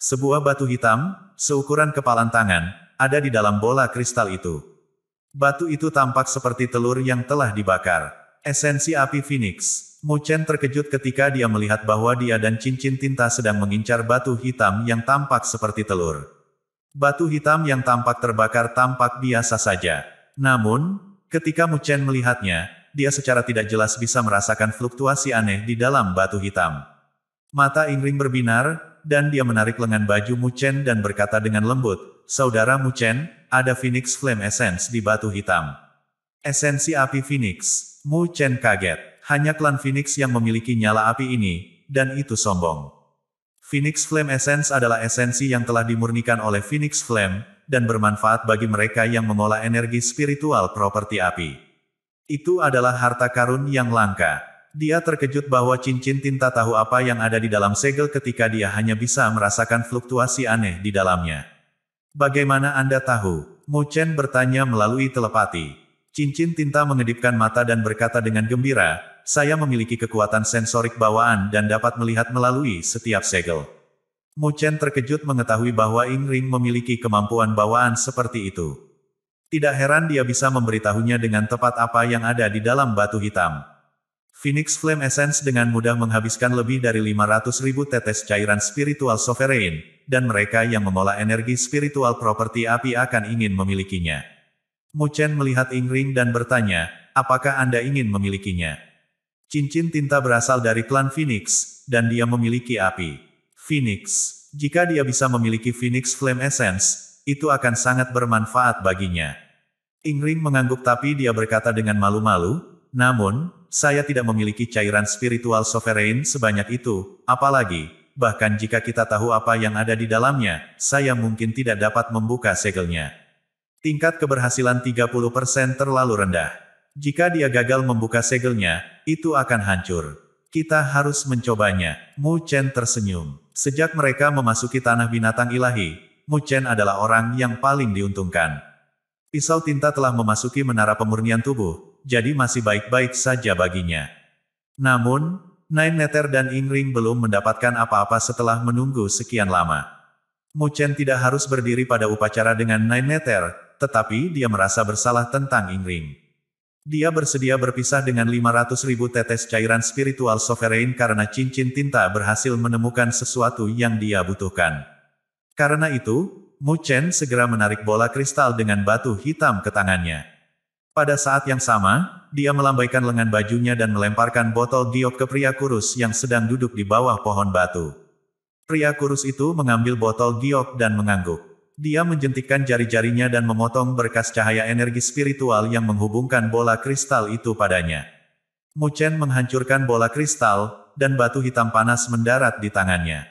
Speaker 1: Sebuah batu hitam, seukuran kepalan tangan, ada di dalam bola kristal itu. Batu itu tampak seperti telur yang telah dibakar. Esensi api Phoenix. Mu Chen terkejut ketika dia melihat bahwa dia dan cincin tinta sedang mengincar batu hitam yang tampak seperti telur. Batu hitam yang tampak terbakar tampak biasa saja, namun, ketika Mu Chen melihatnya, dia secara tidak jelas bisa merasakan fluktuasi aneh di dalam batu hitam. Mata Ingring berbinar, dan dia menarik lengan baju Mu Chen dan berkata dengan lembut, Saudara Mu Chen, ada Phoenix Flame Essence di batu hitam. Esensi api Phoenix. Mu Chen kaget. Hanya klan Phoenix yang memiliki nyala api ini, dan itu sombong. Phoenix Flame Essence adalah esensi yang telah dimurnikan oleh Phoenix Flame, dan bermanfaat bagi mereka yang mengolah energi spiritual properti api. Itu adalah harta karun yang langka. Dia terkejut bahwa cincin tinta tahu apa yang ada di dalam segel ketika dia hanya bisa merasakan fluktuasi aneh di dalamnya. Bagaimana Anda tahu? Mo Chen bertanya melalui telepati. Cincin tinta mengedipkan mata dan berkata dengan gembira, saya memiliki kekuatan sensorik bawaan dan dapat melihat melalui setiap segel. Mu Chen terkejut mengetahui bahwa Ing Ring memiliki kemampuan bawaan seperti itu. Tidak heran dia bisa memberitahunya dengan tepat apa yang ada di dalam batu hitam. Phoenix Flame Essence dengan mudah menghabiskan lebih dari 500 ribu tetes cairan spiritual sovereign, dan mereka yang mengolah energi spiritual properti api akan ingin memilikinya. Mu Chen melihat Ing Ring dan bertanya, apakah Anda ingin memilikinya? Cincin tinta berasal dari klan Phoenix, dan dia memiliki api. Phoenix. Jika dia bisa memiliki Phoenix Flame Essence, itu akan sangat bermanfaat baginya. Ingring mengangguk tapi dia berkata dengan malu-malu, namun, saya tidak memiliki cairan spiritual sovereign sebanyak itu, apalagi, bahkan jika kita tahu apa yang ada di dalamnya, saya mungkin tidak dapat membuka segelnya. Tingkat keberhasilan 30% terlalu rendah. Jika dia gagal membuka segelnya, itu akan hancur. Kita harus mencobanya. Mu Chen tersenyum. Sejak mereka memasuki tanah binatang ilahi, Mu Chen adalah orang yang paling diuntungkan. Pisau tinta telah memasuki menara pemurnian tubuh, jadi masih baik-baik saja baginya. Namun, Nine Meter dan Ring belum mendapatkan apa-apa setelah menunggu sekian lama. Mu Chen tidak harus berdiri pada upacara dengan Nine Meter, tetapi dia merasa bersalah tentang Ring. Dia bersedia berpisah dengan 500 ribu tetes cairan spiritual sovereign karena cincin tinta berhasil menemukan sesuatu yang dia butuhkan. Karena itu, Mu Chen segera menarik bola kristal dengan batu hitam ke tangannya. Pada saat yang sama, dia melambaikan lengan bajunya dan melemparkan botol giok ke pria kurus yang sedang duduk di bawah pohon batu. Pria kurus itu mengambil botol giok dan mengangguk. Dia menjentikkan jari-jarinya dan memotong berkas cahaya energi spiritual yang menghubungkan bola kristal itu padanya. Mu Chen menghancurkan bola kristal, dan batu hitam panas mendarat di tangannya.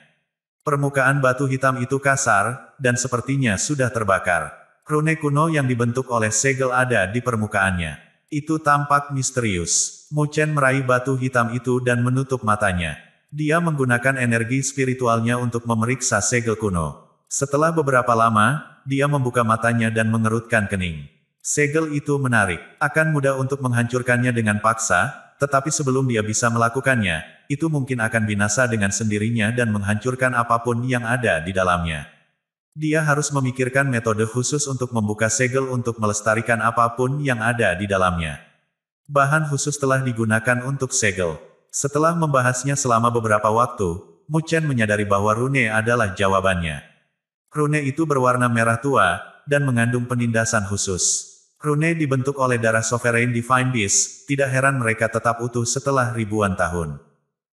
Speaker 1: Permukaan batu hitam itu kasar, dan sepertinya sudah terbakar. Rune kuno yang dibentuk oleh segel ada di permukaannya. Itu tampak misterius. Mu Chen meraih batu hitam itu dan menutup matanya. Dia menggunakan energi spiritualnya untuk memeriksa segel kuno. Setelah beberapa lama, dia membuka matanya dan mengerutkan kening. Segel itu menarik. Akan mudah untuk menghancurkannya dengan paksa, tetapi sebelum dia bisa melakukannya, itu mungkin akan binasa dengan sendirinya dan menghancurkan apapun yang ada di dalamnya. Dia harus memikirkan metode khusus untuk membuka segel untuk melestarikan apapun yang ada di dalamnya. Bahan khusus telah digunakan untuk segel. Setelah membahasnya selama beberapa waktu, Mu Chen menyadari bahwa Rune adalah jawabannya. Rune itu berwarna merah tua, dan mengandung penindasan khusus. Rune dibentuk oleh darah Sovereign Divine Beast, tidak heran mereka tetap utuh setelah ribuan tahun.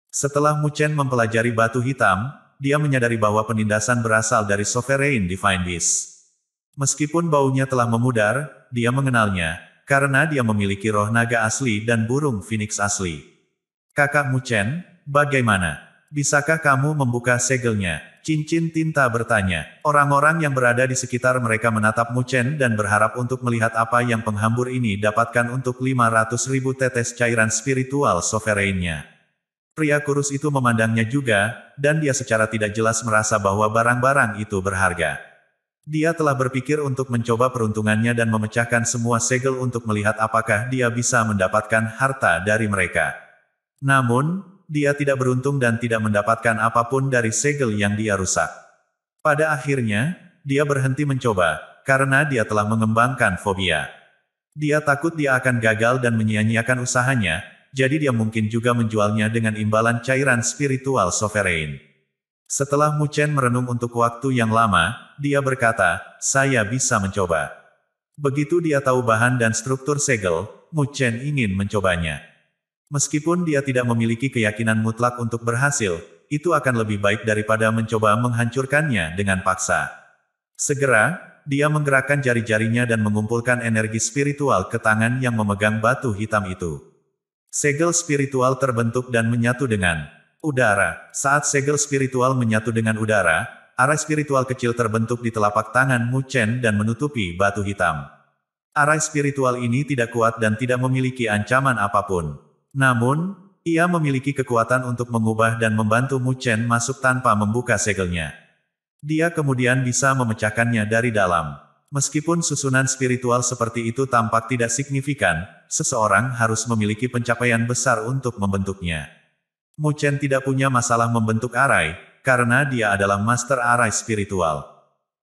Speaker 1: Setelah Muchen mempelajari batu hitam, dia menyadari bahwa penindasan berasal dari Sovereign Divine Beast. Meskipun baunya telah memudar, dia mengenalnya, karena dia memiliki roh naga asli dan burung phoenix asli. Kakak Muchen, bagaimana? Bisakah kamu membuka segelnya? Cincin tinta bertanya. Orang-orang yang berada di sekitar mereka menatap Mu Chen dan berharap untuk melihat apa yang penghambur ini dapatkan untuk 500 ribu tetes cairan spiritual sovereignnya. Pria kurus itu memandangnya juga, dan dia secara tidak jelas merasa bahwa barang-barang itu berharga. Dia telah berpikir untuk mencoba peruntungannya dan memecahkan semua segel untuk melihat apakah dia bisa mendapatkan harta dari mereka. Namun, dia tidak beruntung dan tidak mendapatkan apapun dari segel yang dia rusak. Pada akhirnya, dia berhenti mencoba, karena dia telah mengembangkan fobia. Dia takut dia akan gagal dan menyia-nyiakan usahanya, jadi dia mungkin juga menjualnya dengan imbalan cairan spiritual sovereign. Setelah Mu Chen merenung untuk waktu yang lama, dia berkata, saya bisa mencoba. Begitu dia tahu bahan dan struktur segel, Mu Chen ingin mencobanya. Meskipun dia tidak memiliki keyakinan mutlak untuk berhasil, itu akan lebih baik daripada mencoba menghancurkannya dengan paksa. Segera, dia menggerakkan jari-jarinya dan mengumpulkan energi spiritual ke tangan yang memegang batu hitam itu. Segel spiritual terbentuk dan menyatu dengan udara. Saat segel spiritual menyatu dengan udara, arah spiritual kecil terbentuk di telapak tangan Mu Chen dan menutupi batu hitam. Arah spiritual ini tidak kuat dan tidak memiliki ancaman apapun. Namun, ia memiliki kekuatan untuk mengubah dan membantu Mu Chen masuk tanpa membuka segelnya. Dia kemudian bisa memecahkannya dari dalam. Meskipun susunan spiritual seperti itu tampak tidak signifikan, seseorang harus memiliki pencapaian besar untuk membentuknya. Mu Chen tidak punya masalah membentuk arai, karena dia adalah master arai spiritual.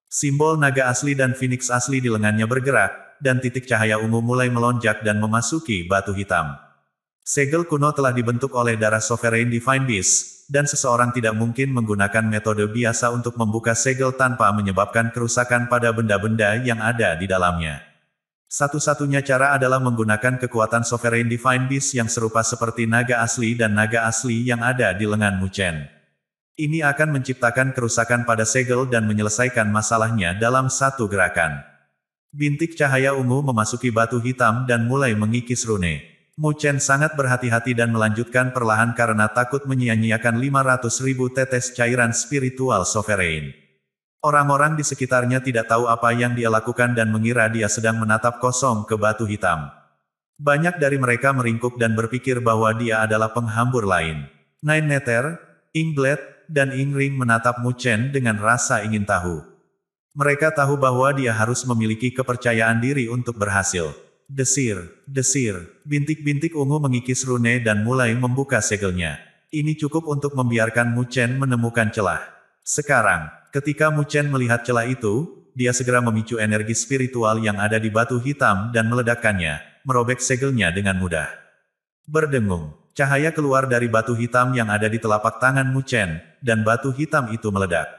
Speaker 1: Simbol naga asli dan phoenix asli di lengannya bergerak, dan titik cahaya ungu mulai melonjak dan memasuki batu hitam. Segel kuno telah dibentuk oleh darah Sovereign Divine Beast, dan seseorang tidak mungkin menggunakan metode biasa untuk membuka segel tanpa menyebabkan kerusakan pada benda-benda yang ada di dalamnya. Satu-satunya cara adalah menggunakan kekuatan Sovereign Divine Beast yang serupa seperti naga asli dan naga asli yang ada di lengan Muchen. Ini akan menciptakan kerusakan pada segel dan menyelesaikan masalahnya dalam satu gerakan. Bintik cahaya ungu memasuki batu hitam dan mulai mengikis rune. Mu Chen sangat berhati-hati dan melanjutkan perlahan karena takut menyia-nyiakan 500 ribu tetes cairan spiritual sovereign. Orang-orang di sekitarnya tidak tahu apa yang dia lakukan dan mengira dia sedang menatap kosong ke batu hitam. Banyak dari mereka meringkuk dan berpikir bahwa dia adalah penghambur lain. Nine Neter, Inglet, dan Ingring menatap Mu Chen dengan rasa ingin tahu. Mereka tahu bahwa dia harus memiliki kepercayaan diri untuk berhasil. Desir, desir, bintik-bintik ungu mengikis Rune dan mulai membuka segelnya. Ini cukup untuk membiarkan Mu Chen menemukan celah. Sekarang, ketika Mu Chen melihat celah itu, dia segera memicu energi spiritual yang ada di batu hitam dan meledakkannya, merobek segelnya dengan mudah. Berdengung, cahaya keluar dari batu hitam yang ada di telapak tangan Mu Chen, dan batu hitam itu meledak.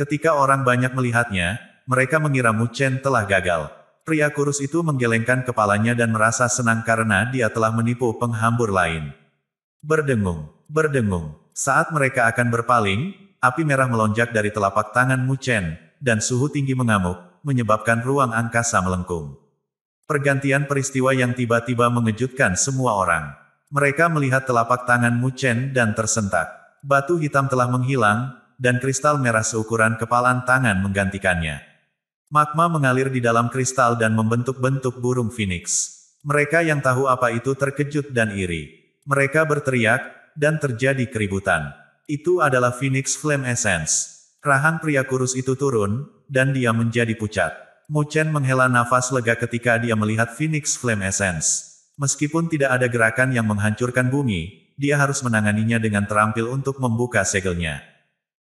Speaker 1: Ketika orang banyak melihatnya, mereka mengira Mu Chen telah gagal, Pria kurus itu menggelengkan kepalanya dan merasa senang karena dia telah menipu penghambur lain. Berdengung, berdengung. Saat mereka akan berpaling, api merah melonjak dari telapak tangan Mu Chen dan suhu tinggi mengamuk, menyebabkan ruang angkasa melengkung. Pergantian peristiwa yang tiba-tiba mengejutkan semua orang. Mereka melihat telapak tangan Mu Chen dan tersentak. Batu hitam telah menghilang, dan kristal merah seukuran kepalan tangan menggantikannya. Magma mengalir di dalam kristal dan membentuk bentuk burung phoenix. Mereka yang tahu apa itu terkejut dan iri. Mereka berteriak, dan terjadi keributan. Itu adalah Phoenix Flame Essence. Rahang pria kurus itu turun, dan dia menjadi pucat. Mu Chen menghela nafas lega ketika dia melihat Phoenix Flame Essence. Meskipun tidak ada gerakan yang menghancurkan bumi, dia harus menanganinya dengan terampil untuk membuka segelnya.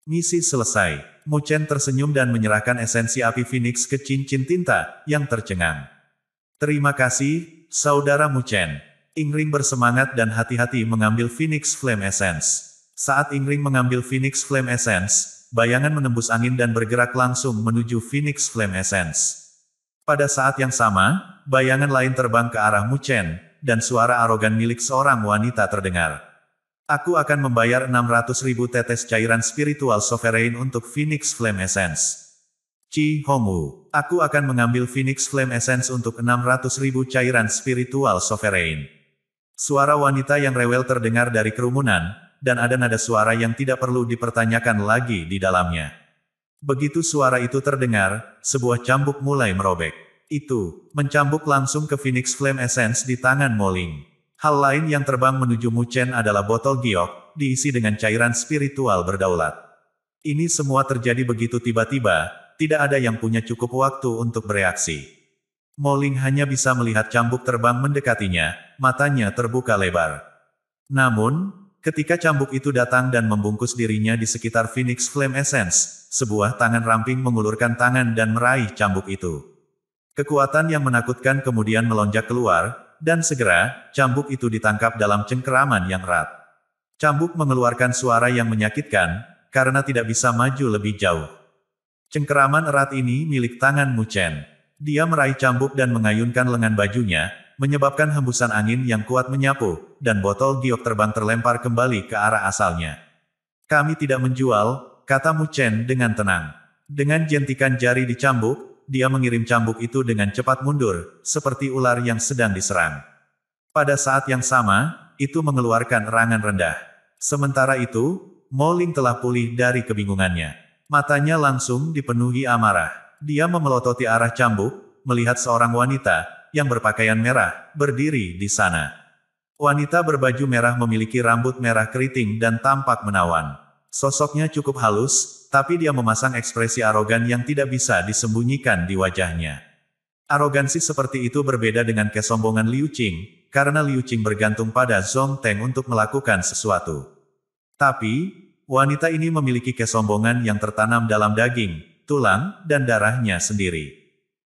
Speaker 1: Misi selesai. Mu Chen tersenyum dan menyerahkan esensi api Phoenix ke cincin tinta, yang tercengang. Terima kasih, Saudara Mu Chen. Ingring bersemangat dan hati-hati mengambil Phoenix Flame Essence. Saat Ingring mengambil Phoenix Flame Essence, bayangan menembus angin dan bergerak langsung menuju Phoenix Flame Essence. Pada saat yang sama, bayangan lain terbang ke arah Mu Chen, dan suara arogan milik seorang wanita terdengar. Aku akan membayar 600 ribu tetes cairan spiritual sovereign untuk Phoenix Flame Essence. Chi Hongwu, aku akan mengambil Phoenix Flame Essence untuk 600 ribu cairan spiritual sovereign. Suara wanita yang rewel terdengar dari kerumunan, dan ada nada suara yang tidak perlu dipertanyakan lagi di dalamnya. Begitu suara itu terdengar, sebuah cambuk mulai merobek. Itu, mencambuk langsung ke Phoenix Flame Essence di tangan Moling. Hal lain yang terbang menuju Mu Chen adalah botol giok, diisi dengan cairan spiritual berdaulat. Ini semua terjadi begitu tiba-tiba, tidak ada yang punya cukup waktu untuk bereaksi. Moling hanya bisa melihat cambuk terbang mendekatinya, matanya terbuka lebar. Namun, ketika cambuk itu datang dan membungkus dirinya di sekitar Phoenix Flame Essence, sebuah tangan ramping mengulurkan tangan dan meraih cambuk itu. Kekuatan yang menakutkan kemudian melonjak keluar, dan segera, cambuk itu ditangkap dalam cengkeraman yang erat. Cambuk mengeluarkan suara yang menyakitkan, karena tidak bisa maju lebih jauh. Cengkeraman erat ini milik tangan Mu Chen. Dia meraih cambuk dan mengayunkan lengan bajunya, menyebabkan hembusan angin yang kuat menyapu, dan botol giok terbang terlempar kembali ke arah asalnya. Kami tidak menjual, kata Mu Chen dengan tenang. Dengan jentikan jari dicambuk, dia mengirim cambuk itu dengan cepat mundur, seperti ular yang sedang diserang. Pada saat yang sama, itu mengeluarkan erangan rendah. Sementara itu, Moling telah pulih dari kebingungannya. Matanya langsung dipenuhi amarah. Dia memelototi arah cambuk, melihat seorang wanita, yang berpakaian merah, berdiri di sana. Wanita berbaju merah memiliki rambut merah keriting dan tampak menawan. Sosoknya cukup halus, tapi dia memasang ekspresi arogan yang tidak bisa disembunyikan di wajahnya. Arogansi seperti itu berbeda dengan kesombongan Liu Qing, karena Liu Qing bergantung pada Zhong Teng untuk melakukan sesuatu. Tapi, wanita ini memiliki kesombongan yang tertanam dalam daging, tulang, dan darahnya sendiri.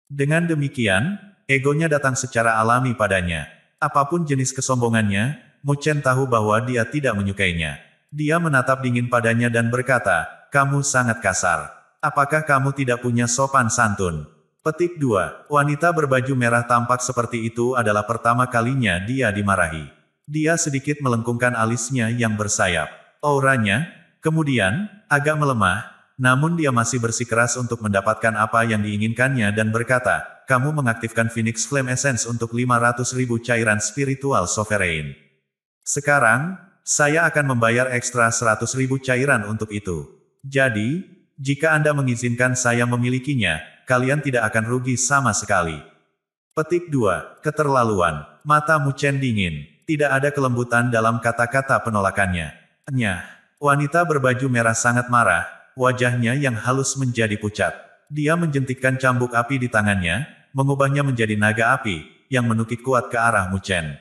Speaker 1: Dengan demikian, egonya datang secara alami padanya. Apapun jenis kesombongannya, Mu Chen tahu bahwa dia tidak menyukainya. Dia menatap dingin padanya dan berkata, kamu sangat kasar. Apakah kamu tidak punya sopan santun? Petik 2. Wanita berbaju merah tampak seperti itu adalah pertama kalinya dia dimarahi. Dia sedikit melengkungkan alisnya yang bersayap. Auranya, kemudian, agak melemah, namun dia masih bersikeras untuk mendapatkan apa yang diinginkannya dan berkata, kamu mengaktifkan Phoenix Flame Essence untuk 500 ribu cairan spiritual sovereign. Sekarang, saya akan membayar ekstra 100 ribu cairan untuk itu. Jadi, jika Anda mengizinkan saya memilikinya, kalian tidak akan rugi sama sekali. Petik 2. Keterlaluan. Mata Muchen dingin. Tidak ada kelembutan dalam kata-kata penolakannya. Nyah. Wanita berbaju merah sangat marah, wajahnya yang halus menjadi pucat. Dia menjentikkan cambuk api di tangannya, mengubahnya menjadi naga api, yang menukik kuat ke arah Muchen.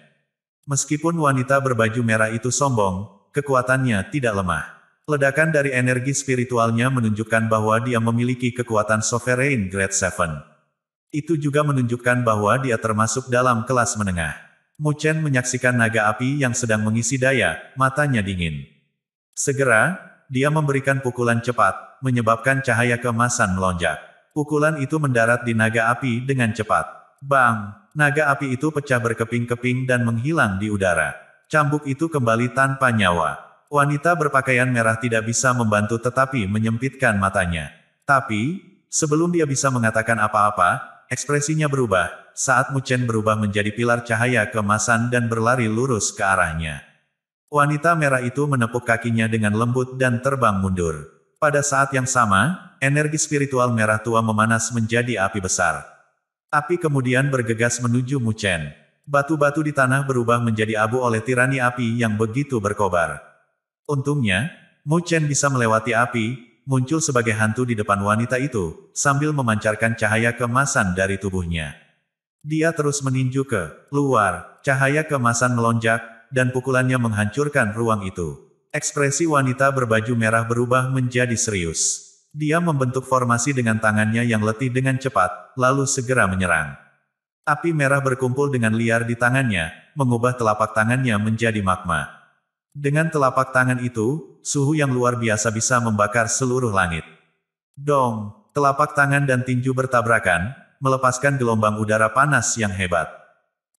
Speaker 1: Meskipun wanita berbaju merah itu sombong, kekuatannya tidak lemah. Ledakan dari energi spiritualnya menunjukkan bahwa dia memiliki kekuatan Sovereign Grade 7. Itu juga menunjukkan bahwa dia termasuk dalam kelas menengah. Mu Chen menyaksikan naga api yang sedang mengisi daya, matanya dingin. Segera, dia memberikan pukulan cepat, menyebabkan cahaya kemasan melonjak. Pukulan itu mendarat di naga api dengan cepat. Bang! Naga api itu pecah berkeping-keping dan menghilang di udara. Cambuk itu kembali tanpa nyawa. Wanita berpakaian merah tidak bisa membantu tetapi menyempitkan matanya. Tapi, sebelum dia bisa mengatakan apa-apa, ekspresinya berubah, saat Muchen berubah menjadi pilar cahaya kemasan dan berlari lurus ke arahnya. Wanita merah itu menepuk kakinya dengan lembut dan terbang mundur. Pada saat yang sama, energi spiritual merah tua memanas menjadi api besar. Api kemudian bergegas menuju Muchen. Batu-batu di tanah berubah menjadi abu oleh tirani api yang begitu berkobar. Untungnya, Mu Chen bisa melewati api, muncul sebagai hantu di depan wanita itu, sambil memancarkan cahaya kemasan dari tubuhnya. Dia terus meninju ke luar, cahaya kemasan melonjak, dan pukulannya menghancurkan ruang itu. Ekspresi wanita berbaju merah berubah menjadi serius. Dia membentuk formasi dengan tangannya yang letih dengan cepat, lalu segera menyerang. Api merah berkumpul dengan liar di tangannya, mengubah telapak tangannya menjadi magma. Dengan telapak tangan itu, suhu yang luar biasa bisa membakar seluruh langit. Dong, telapak tangan dan tinju bertabrakan, melepaskan gelombang udara panas yang hebat.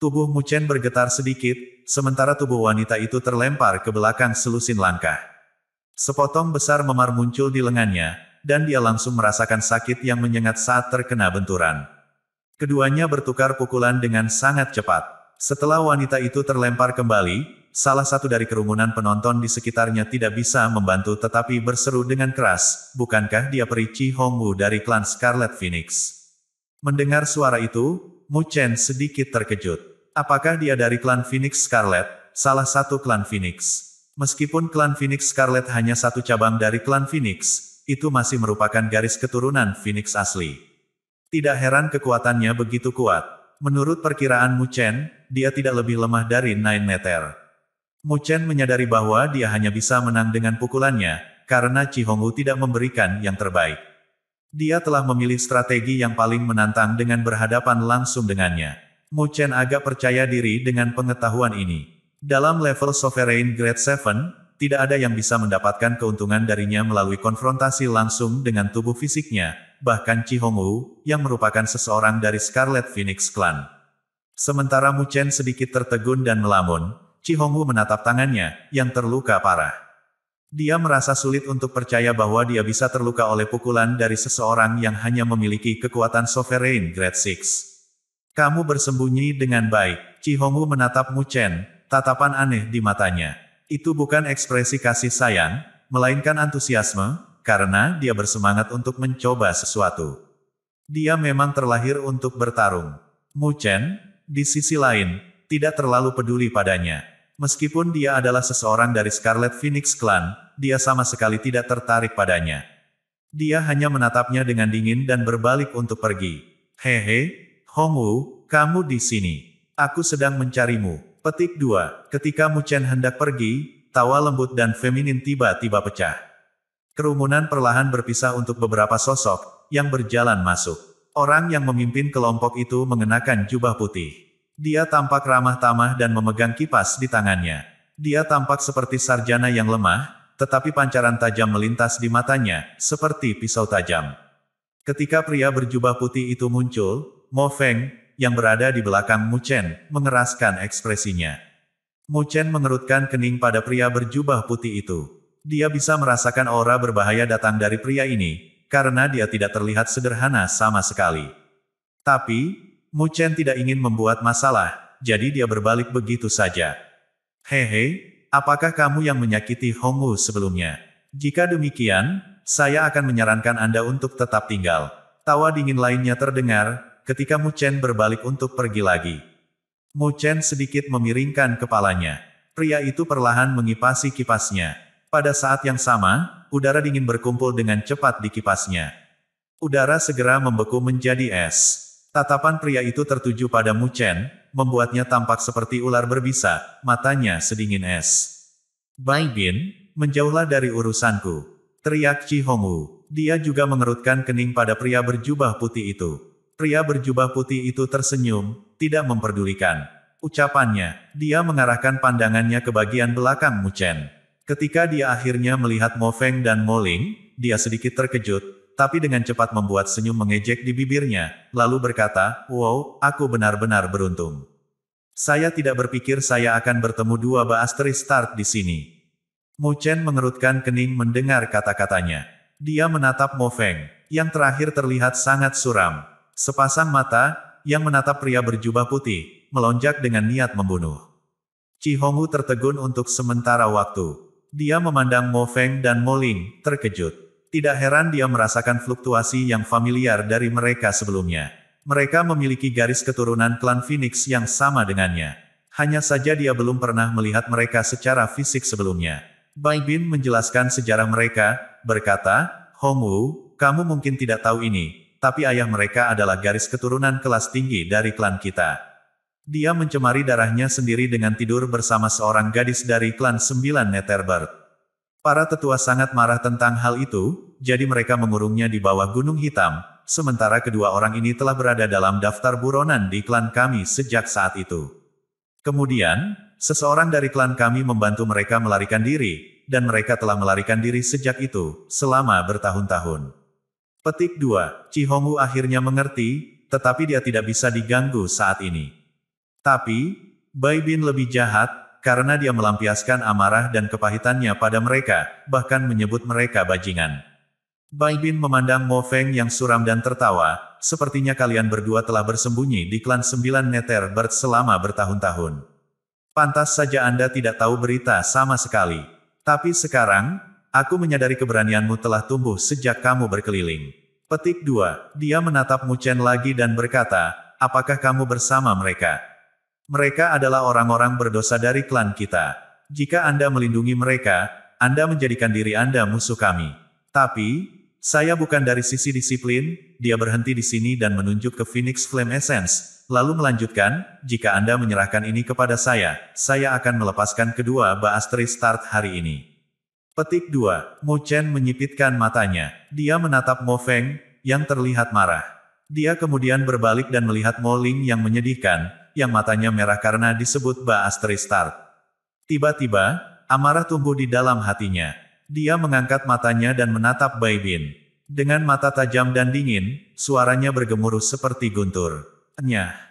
Speaker 1: Tubuh Muchen bergetar sedikit, sementara tubuh wanita itu terlempar ke belakang selusin langkah. Sepotong besar memar muncul di lengannya, dan dia langsung merasakan sakit yang menyengat saat terkena benturan. Keduanya bertukar pukulan dengan sangat cepat. Setelah wanita itu terlempar kembali, salah satu dari kerumunan penonton di sekitarnya tidak bisa membantu tetapi berseru dengan keras, bukankah dia peri Chi Hongwu dari klan Scarlet Phoenix? Mendengar suara itu, Mu Chen sedikit terkejut. Apakah dia dari klan Phoenix Scarlet, salah satu klan Phoenix? Meskipun klan Phoenix Scarlet hanya satu cabang dari klan Phoenix, itu masih merupakan garis keturunan Phoenix asli. Tidak heran kekuatannya begitu kuat. Menurut perkiraan Mu Chen, dia tidak lebih lemah dari Nine Meter. Mu Chen menyadari bahwa dia hanya bisa menang dengan pukulannya, karena Hongwu tidak memberikan yang terbaik. Dia telah memilih strategi yang paling menantang dengan berhadapan langsung dengannya. Mu Chen agak percaya diri dengan pengetahuan ini. Dalam level Sovereign Grade 7, tidak ada yang bisa mendapatkan keuntungan darinya melalui konfrontasi langsung dengan tubuh fisiknya, bahkan Chi Hongwu, yang merupakan seseorang dari Scarlet Phoenix Clan. Sementara Mu Chen sedikit tertegun dan melamun, Chi Hongwu menatap tangannya, yang terluka parah. Dia merasa sulit untuk percaya bahwa dia bisa terluka oleh pukulan dari seseorang yang hanya memiliki kekuatan Sovereign Grade 6. Kamu bersembunyi dengan baik, Chi Hongwu menatap Mu Chen, tatapan aneh di matanya. Itu bukan ekspresi kasih sayang, melainkan antusiasme, karena dia bersemangat untuk mencoba sesuatu. Dia memang terlahir untuk bertarung. Mu Chen, di sisi lain, tidak terlalu peduli padanya. Meskipun dia adalah seseorang dari Scarlet Phoenix Clan, dia sama sekali tidak tertarik padanya. Dia hanya menatapnya dengan dingin dan berbalik untuk pergi. Hehe, Hongwu, kamu di sini. Aku sedang mencarimu. Petik 2. Ketika Mu Chen hendak pergi, tawa lembut dan feminin tiba-tiba pecah. Kerumunan perlahan berpisah untuk beberapa sosok, yang berjalan masuk. Orang yang memimpin kelompok itu mengenakan jubah putih. Dia tampak ramah-tamah dan memegang kipas di tangannya. Dia tampak seperti sarjana yang lemah, tetapi pancaran tajam melintas di matanya, seperti pisau tajam. Ketika pria berjubah putih itu muncul, Mo Feng, yang berada di belakang Mu Chen mengeraskan ekspresinya. Mu Chen mengerutkan kening pada pria berjubah putih itu. Dia bisa merasakan aura berbahaya datang dari pria ini, karena dia tidak terlihat sederhana sama sekali. Tapi, Mu Chen tidak ingin membuat masalah, jadi dia berbalik begitu saja. Hehe, apakah kamu yang menyakiti Hongwu sebelumnya? Jika demikian, saya akan menyarankan Anda untuk tetap tinggal. Tawa dingin lainnya terdengar, ketika Mu Chen berbalik untuk pergi lagi. Mu Chen sedikit memiringkan kepalanya. Pria itu perlahan mengipasi kipasnya. Pada saat yang sama, udara dingin berkumpul dengan cepat di kipasnya. Udara segera membeku menjadi es. Tatapan pria itu tertuju pada Mu Chen, membuatnya tampak seperti ular berbisa, matanya sedingin es. Bai Bin, menjauhlah dari urusanku. Teriak Chi Hongwu. Dia juga mengerutkan kening pada pria berjubah putih itu. Pria berjubah putih itu tersenyum, tidak memperdulikan. Ucapannya, dia mengarahkan pandangannya ke bagian belakang Mu Chen. Ketika dia akhirnya melihat Mo Feng dan Mo Ling, dia sedikit terkejut, tapi dengan cepat membuat senyum mengejek di bibirnya, lalu berkata, Wow, aku benar-benar beruntung. Saya tidak berpikir saya akan bertemu dua Baasteri Start di sini. Mu Chen mengerutkan kening mendengar kata-katanya. Dia menatap Mo Feng, yang terakhir terlihat sangat suram, Sepasang mata, yang menatap pria berjubah putih, melonjak dengan niat membunuh. Chi Hongwu tertegun untuk sementara waktu. Dia memandang Mo Feng dan Mo Ling, terkejut. Tidak heran dia merasakan fluktuasi yang familiar dari mereka sebelumnya. Mereka memiliki garis keturunan klan Phoenix yang sama dengannya. Hanya saja dia belum pernah melihat mereka secara fisik sebelumnya. Bai Bin menjelaskan sejarah mereka, berkata, Hongwu, kamu mungkin tidak tahu ini, tapi ayah mereka adalah garis keturunan kelas tinggi dari klan kita. Dia mencemari darahnya sendiri dengan tidur bersama seorang gadis dari klan sembilan Netherbert. Para tetua sangat marah tentang hal itu, jadi mereka mengurungnya di bawah gunung hitam, sementara kedua orang ini telah berada dalam daftar buronan di klan kami sejak saat itu. Kemudian, seseorang dari klan kami membantu mereka melarikan diri, dan mereka telah melarikan diri sejak itu, selama bertahun-tahun. Petik 2. Cihongu akhirnya mengerti, tetapi dia tidak bisa diganggu saat ini. Tapi, Bai Bin lebih jahat, karena dia melampiaskan amarah dan kepahitannya pada mereka, bahkan menyebut mereka bajingan. Bai Bin memandang Mo Feng yang suram dan tertawa, sepertinya kalian berdua telah bersembunyi di klan sembilan neter Bert selama bertahun-tahun. Pantas saja Anda tidak tahu berita sama sekali. Tapi sekarang, Aku menyadari keberanianmu telah tumbuh sejak kamu berkeliling. Petik 2. Dia menatap Mu Chen lagi dan berkata, apakah kamu bersama mereka? Mereka adalah orang-orang berdosa dari klan kita. Jika Anda melindungi mereka, Anda menjadikan diri Anda musuh kami. Tapi, saya bukan dari sisi disiplin, dia berhenti di sini dan menunjuk ke Phoenix Flame Essence, lalu melanjutkan, jika Anda menyerahkan ini kepada saya, saya akan melepaskan kedua Baastri Start hari ini. Petik 2. Mo Chen menyipitkan matanya. Dia menatap Mo Feng, yang terlihat marah. Dia kemudian berbalik dan melihat Mo Ling yang menyedihkan, yang matanya merah karena disebut Ba Astri Start. Tiba-tiba, amarah tumbuh di dalam hatinya. Dia mengangkat matanya dan menatap Bai Bin. Dengan mata tajam dan dingin, suaranya bergemuruh seperti guntur. Nyah.